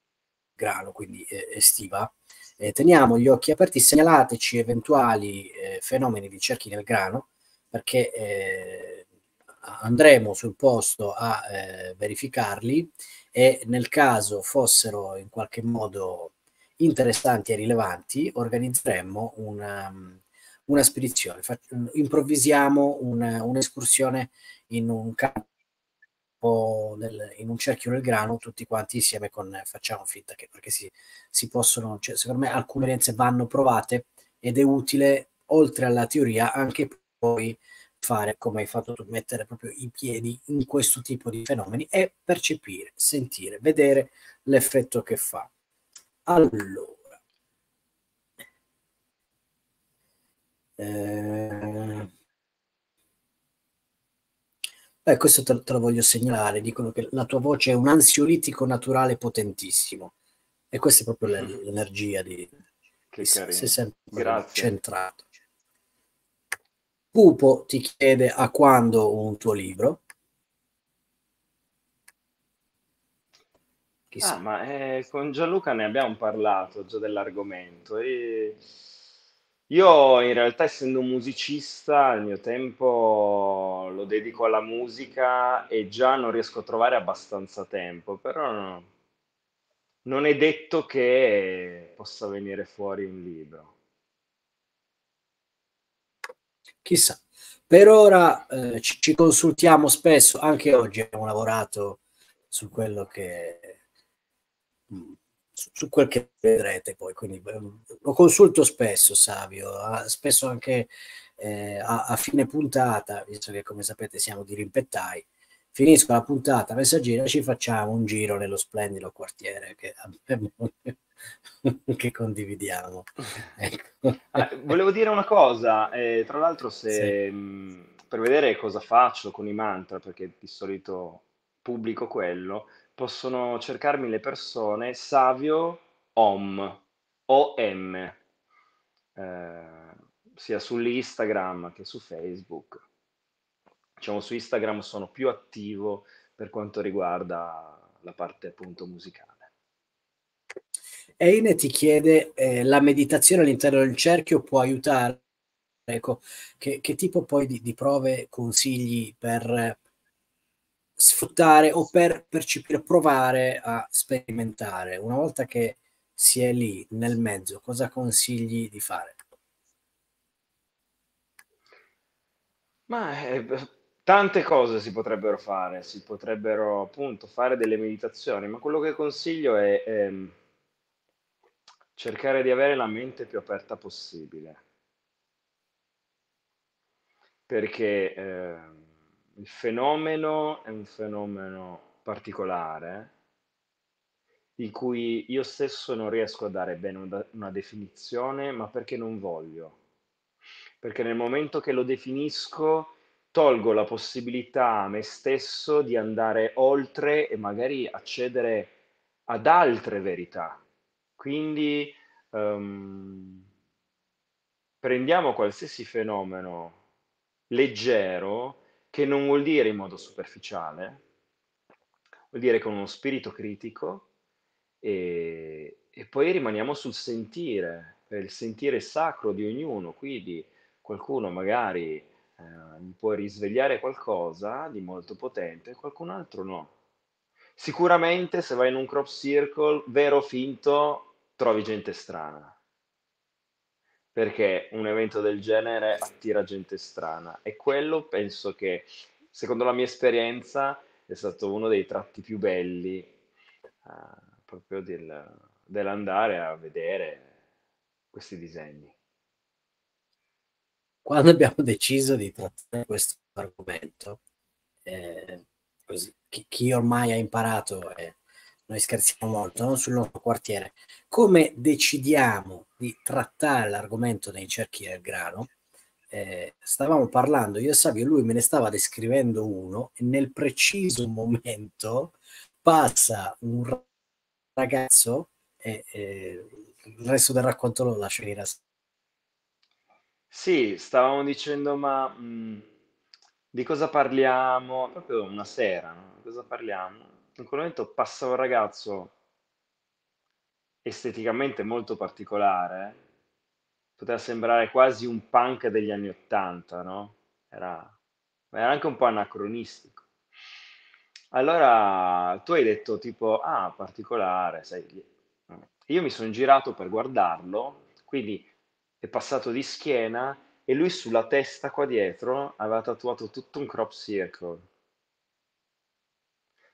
grano, quindi eh, estiva. Eh, teniamo gli occhi aperti, segnalateci eventuali eh, fenomeni di cerchi nel grano, perché eh, andremo sul posto a eh, verificarli e nel caso fossero in qualche modo interessanti e rilevanti, organizzeremmo una, una spedizione, improvvisiamo una, un'escursione in un campo nel, in un cerchio nel grano tutti quanti insieme con eh, facciamo finta che perché si, si possono cioè, secondo me alcune evidenze vanno provate ed è utile oltre alla teoria anche poi fare come hai fatto tu mettere proprio i piedi in questo tipo di fenomeni e percepire sentire vedere l'effetto che fa allora eh, Beh, questo te, te, lo voglio segnalare, dicono che la tua voce è un ansiolitico naturale potentissimo e questa è proprio l'e- mm. l'energia di... Che di carino. Sei sempre Grazie. centrato. Pupo ti chiede a quando un tuo libro. Chissà. Ah, ma eh, con Gianluca ne abbiamo parlato già dell'argomento e io in realtà essendo musicista, il mio tempo lo dedico alla musica e già non riesco a trovare abbastanza tempo, però no- non è detto che possa venire fuori un libro. Chissà. Per ora eh, ci, ci consultiamo spesso, anche oggi abbiamo lavorato su quello che mh, mm, su, su, quel che vedrete poi. Quindi eh, lo consulto spesso, Savio, spesso anche eh, a, a, fine puntata, visto che come sapete siamo di rimpettai. Finisco la puntata messaggera, ci facciamo un giro nello splendido quartiere che abbiamo che condividiamo. Ecco. Allora, ah, volevo dire una cosa, eh, tra l'altro se, sì. mh, mm, per vedere cosa faccio con i mantra, perché di solito pubblico quello, possono cercarmi le persone Savio Om, O-M, eh, sia sull'Instagram che su Facebook. Diciamo su Instagram sono più attivo per quanto riguarda la parte appunto musicale. Eine ti chiede eh, la meditazione all'interno del cerchio può aiutare? Ecco, che, che tipo poi di, di prove consigli per sfruttare o per percepire, provare a sperimentare. Una volta che si è lì nel mezzo, cosa consigli di fare? Ma eh, tante cose si potrebbero fare, si potrebbero appunto fare delle meditazioni, ma quello che consiglio è ehm, cercare di avere la mente più aperta possibile. Perché eh, il fenomeno è un fenomeno particolare di cui io stesso non riesco a dare bene una, definizione, ma perché non voglio. Perché nel momento che lo definisco tolgo la possibilità a me stesso di andare oltre e magari accedere ad altre verità. Quindi um, prendiamo qualsiasi fenomeno leggero che non vuol dire in modo superficiale, vuol dire con uno spirito critico e, e poi rimaniamo sul sentire, il sentire sacro di ognuno, quindi qualcuno magari eh, può risvegliare qualcosa di molto potente, qualcun altro no. Sicuramente se vai in un crop circle, vero o finto, trovi gente strana perché un evento del genere attira gente strana e quello penso che, secondo la mia esperienza, è stato uno dei tratti più belli uh, proprio del, dell'andare a vedere questi disegni. Quando abbiamo deciso di trattare questo argomento, eh, così, chi, chi, ormai ha imparato, eh, noi scherziamo molto, non sul nostro quartiere, come decidiamo di trattare l'argomento nei cerchi del grano, eh, stavamo parlando io e Savio, lui me ne stava descrivendo uno e nel preciso momento passa un ragazzo e, e il resto del racconto lo lascio in as- Sì, stavamo dicendo ma mh, mm, di cosa parliamo? Proprio una sera, no? Di cosa parliamo? In quel momento passa un ragazzo esteticamente molto particolare, poteva sembrare quasi un punk degli anni Ottanta, no? Era, era anche un po' anacronistico. Allora tu hai detto tipo, ah, particolare, sai. Io mi sono girato per guardarlo, quindi è passato di schiena e lui sulla testa qua dietro aveva tatuato tutto un crop circle.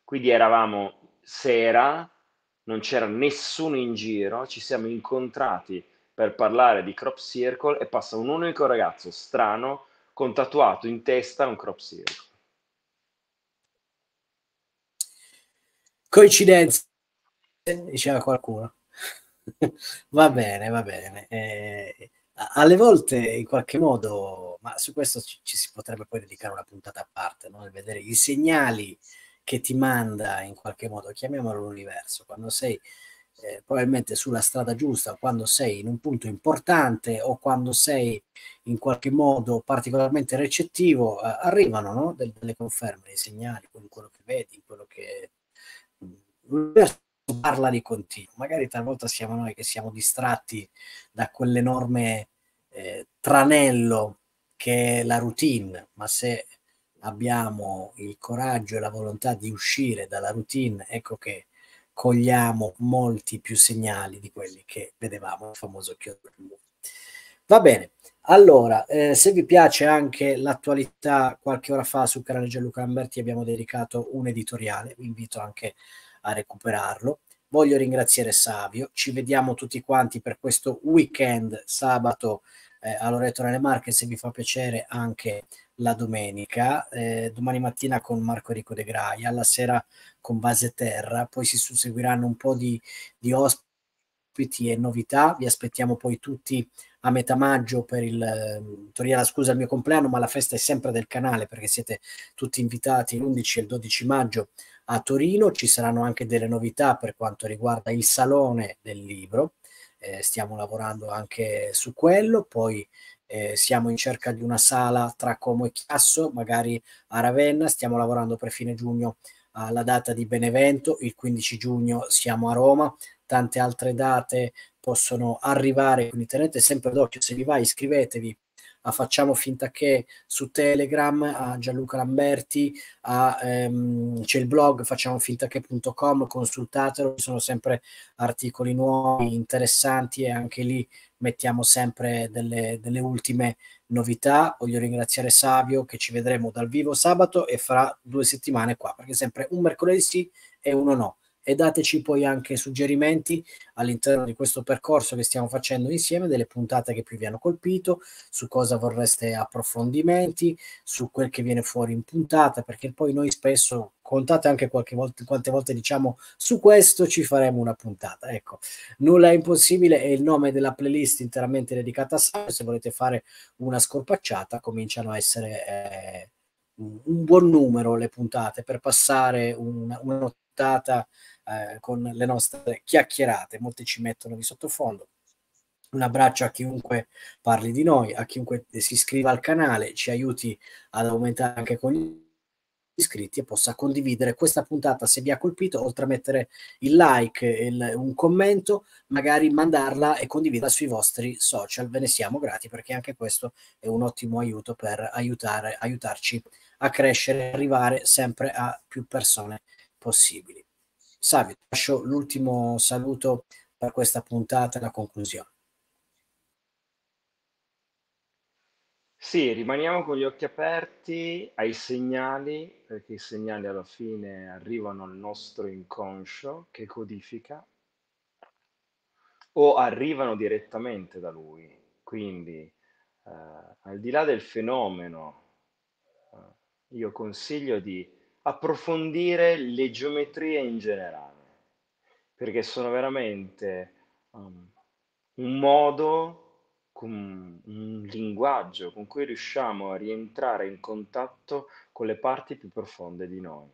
Quindi eravamo sera, non c'era nessuno in giro, ci siamo incontrati per parlare di crop circle e passa un unico ragazzo strano con tatuato in testa un crop circle. Coincidenza, diceva qualcuno. va bene, va bene. Eh, alle volte, in qualche modo, ma su questo ci, ci si potrebbe poi dedicare una puntata a parte, no? vedere i segnali che ti manda in qualche modo, chiamiamolo l'universo, quando sei eh, probabilmente sulla strada giusta, quando sei in un punto importante o quando sei in qualche modo particolarmente recettivo, eh, arrivano no? Del, delle conferme, dei segnali, con quello che vedi, quello che... Mm, l'universo parla di continuo, magari talvolta siamo noi che siamo distratti da quell'enorme eh, tranello che è la routine, ma se abbiamo il coraggio e la volontà di uscire dalla routine, ecco che cogliamo molti più segnali di quelli che vedevamo il famoso chiodo blu. Va bene, allora, eh, se vi piace anche l'attualità, qualche ora fa sul canale Gianluca Amberti abbiamo dedicato un editoriale, vi invito anche a recuperarlo. Voglio ringraziare Savio, ci vediamo tutti quanti per questo weekend, sabato eh, a nelle Marche, se vi fa piacere anche la domenica, eh, domani mattina con Marco Rico De Graia, la sera con Base Terra, poi si susseguiranno un po' di, di ospiti e novità, vi aspettiamo poi tutti a metà maggio per il eh, scusa il mio compleanno, ma la festa è sempre del canale perché siete tutti invitati l'11 e il 12 maggio a Torino, ci saranno anche delle novità per quanto riguarda il salone del libro, eh, stiamo lavorando anche su quello, poi eh, siamo in cerca di una sala tra Como e Chiasso, magari a Ravenna, stiamo lavorando per fine giugno alla data di Benevento, il 15 giugno siamo a Roma, tante altre date possono arrivare, quindi tenete sempre d'occhio, se vi va iscrivetevi a Facciamo Finta Che su Telegram, a Gianluca Lamberti, a, ehm, c'è il blog facciamofintache.com, consultatelo, ci sono sempre articoli nuovi, interessanti e anche lì mettiamo sempre delle, delle ultime novità. Voglio ringraziare Savio che ci vedremo dal vivo sabato e fra due settimane qua, perché sempre un mercoledì sì e uno no e dateci poi anche suggerimenti all'interno di questo percorso che stiamo facendo insieme, delle puntate che più vi hanno colpito, su cosa vorreste approfondimenti, su quel che viene fuori in puntata, perché poi noi spesso, contate anche qualche volta, quante volte diciamo su questo ci faremo una puntata. Ecco, nulla è impossibile è il nome della playlist interamente dedicata a Sam, se volete fare una scorpacciata cominciano a essere... Eh, un buon numero le puntate per passare una, una nottata eh, con le nostre chiacchierate, molti ci mettono di sottofondo. Un abbraccio a chiunque parli di noi, a chiunque si iscriva al canale, ci aiuti ad aumentare anche con gli iscritti e possa condividere questa puntata se vi ha colpito, oltre a mettere il like e un commento, magari mandarla e condividerla sui vostri social. Ve ne siamo grati perché anche questo è un ottimo aiuto per aiutare, aiutarci a crescere e arrivare sempre a più persone possibili. Savio, lascio l'ultimo saluto per questa puntata e la conclusione. Sì, rimaniamo con gli occhi aperti ai segnali, perché i segnali alla fine arrivano al nostro inconscio che codifica o arrivano direttamente da lui. Quindi, eh, al di là del fenomeno, eh, io consiglio di approfondire le geometrie in generale, perché sono veramente um, un modo, un linguaggio con cui riusciamo a rientrare in contatto con le parti più profonde di noi.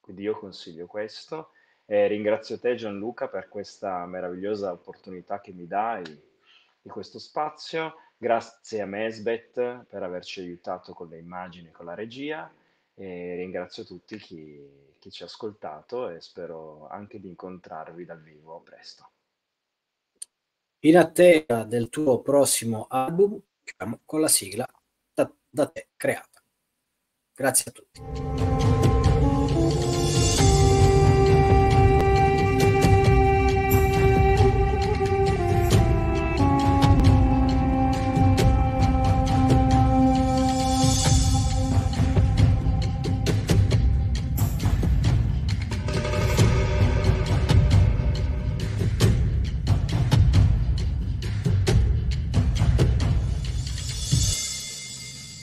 Quindi io consiglio questo e ringrazio te Gianluca per questa meravigliosa opportunità che mi dai di questo spazio. Grazie a Mesbet per averci aiutato con le immagini e con la regia e ringrazio tutti chi, chi ci ha ascoltato e spero anche di incontrarvi dal vivo presto. In attesa del tuo prossimo album, diciamo, con la sigla da, da te creata. Grazie a tutti.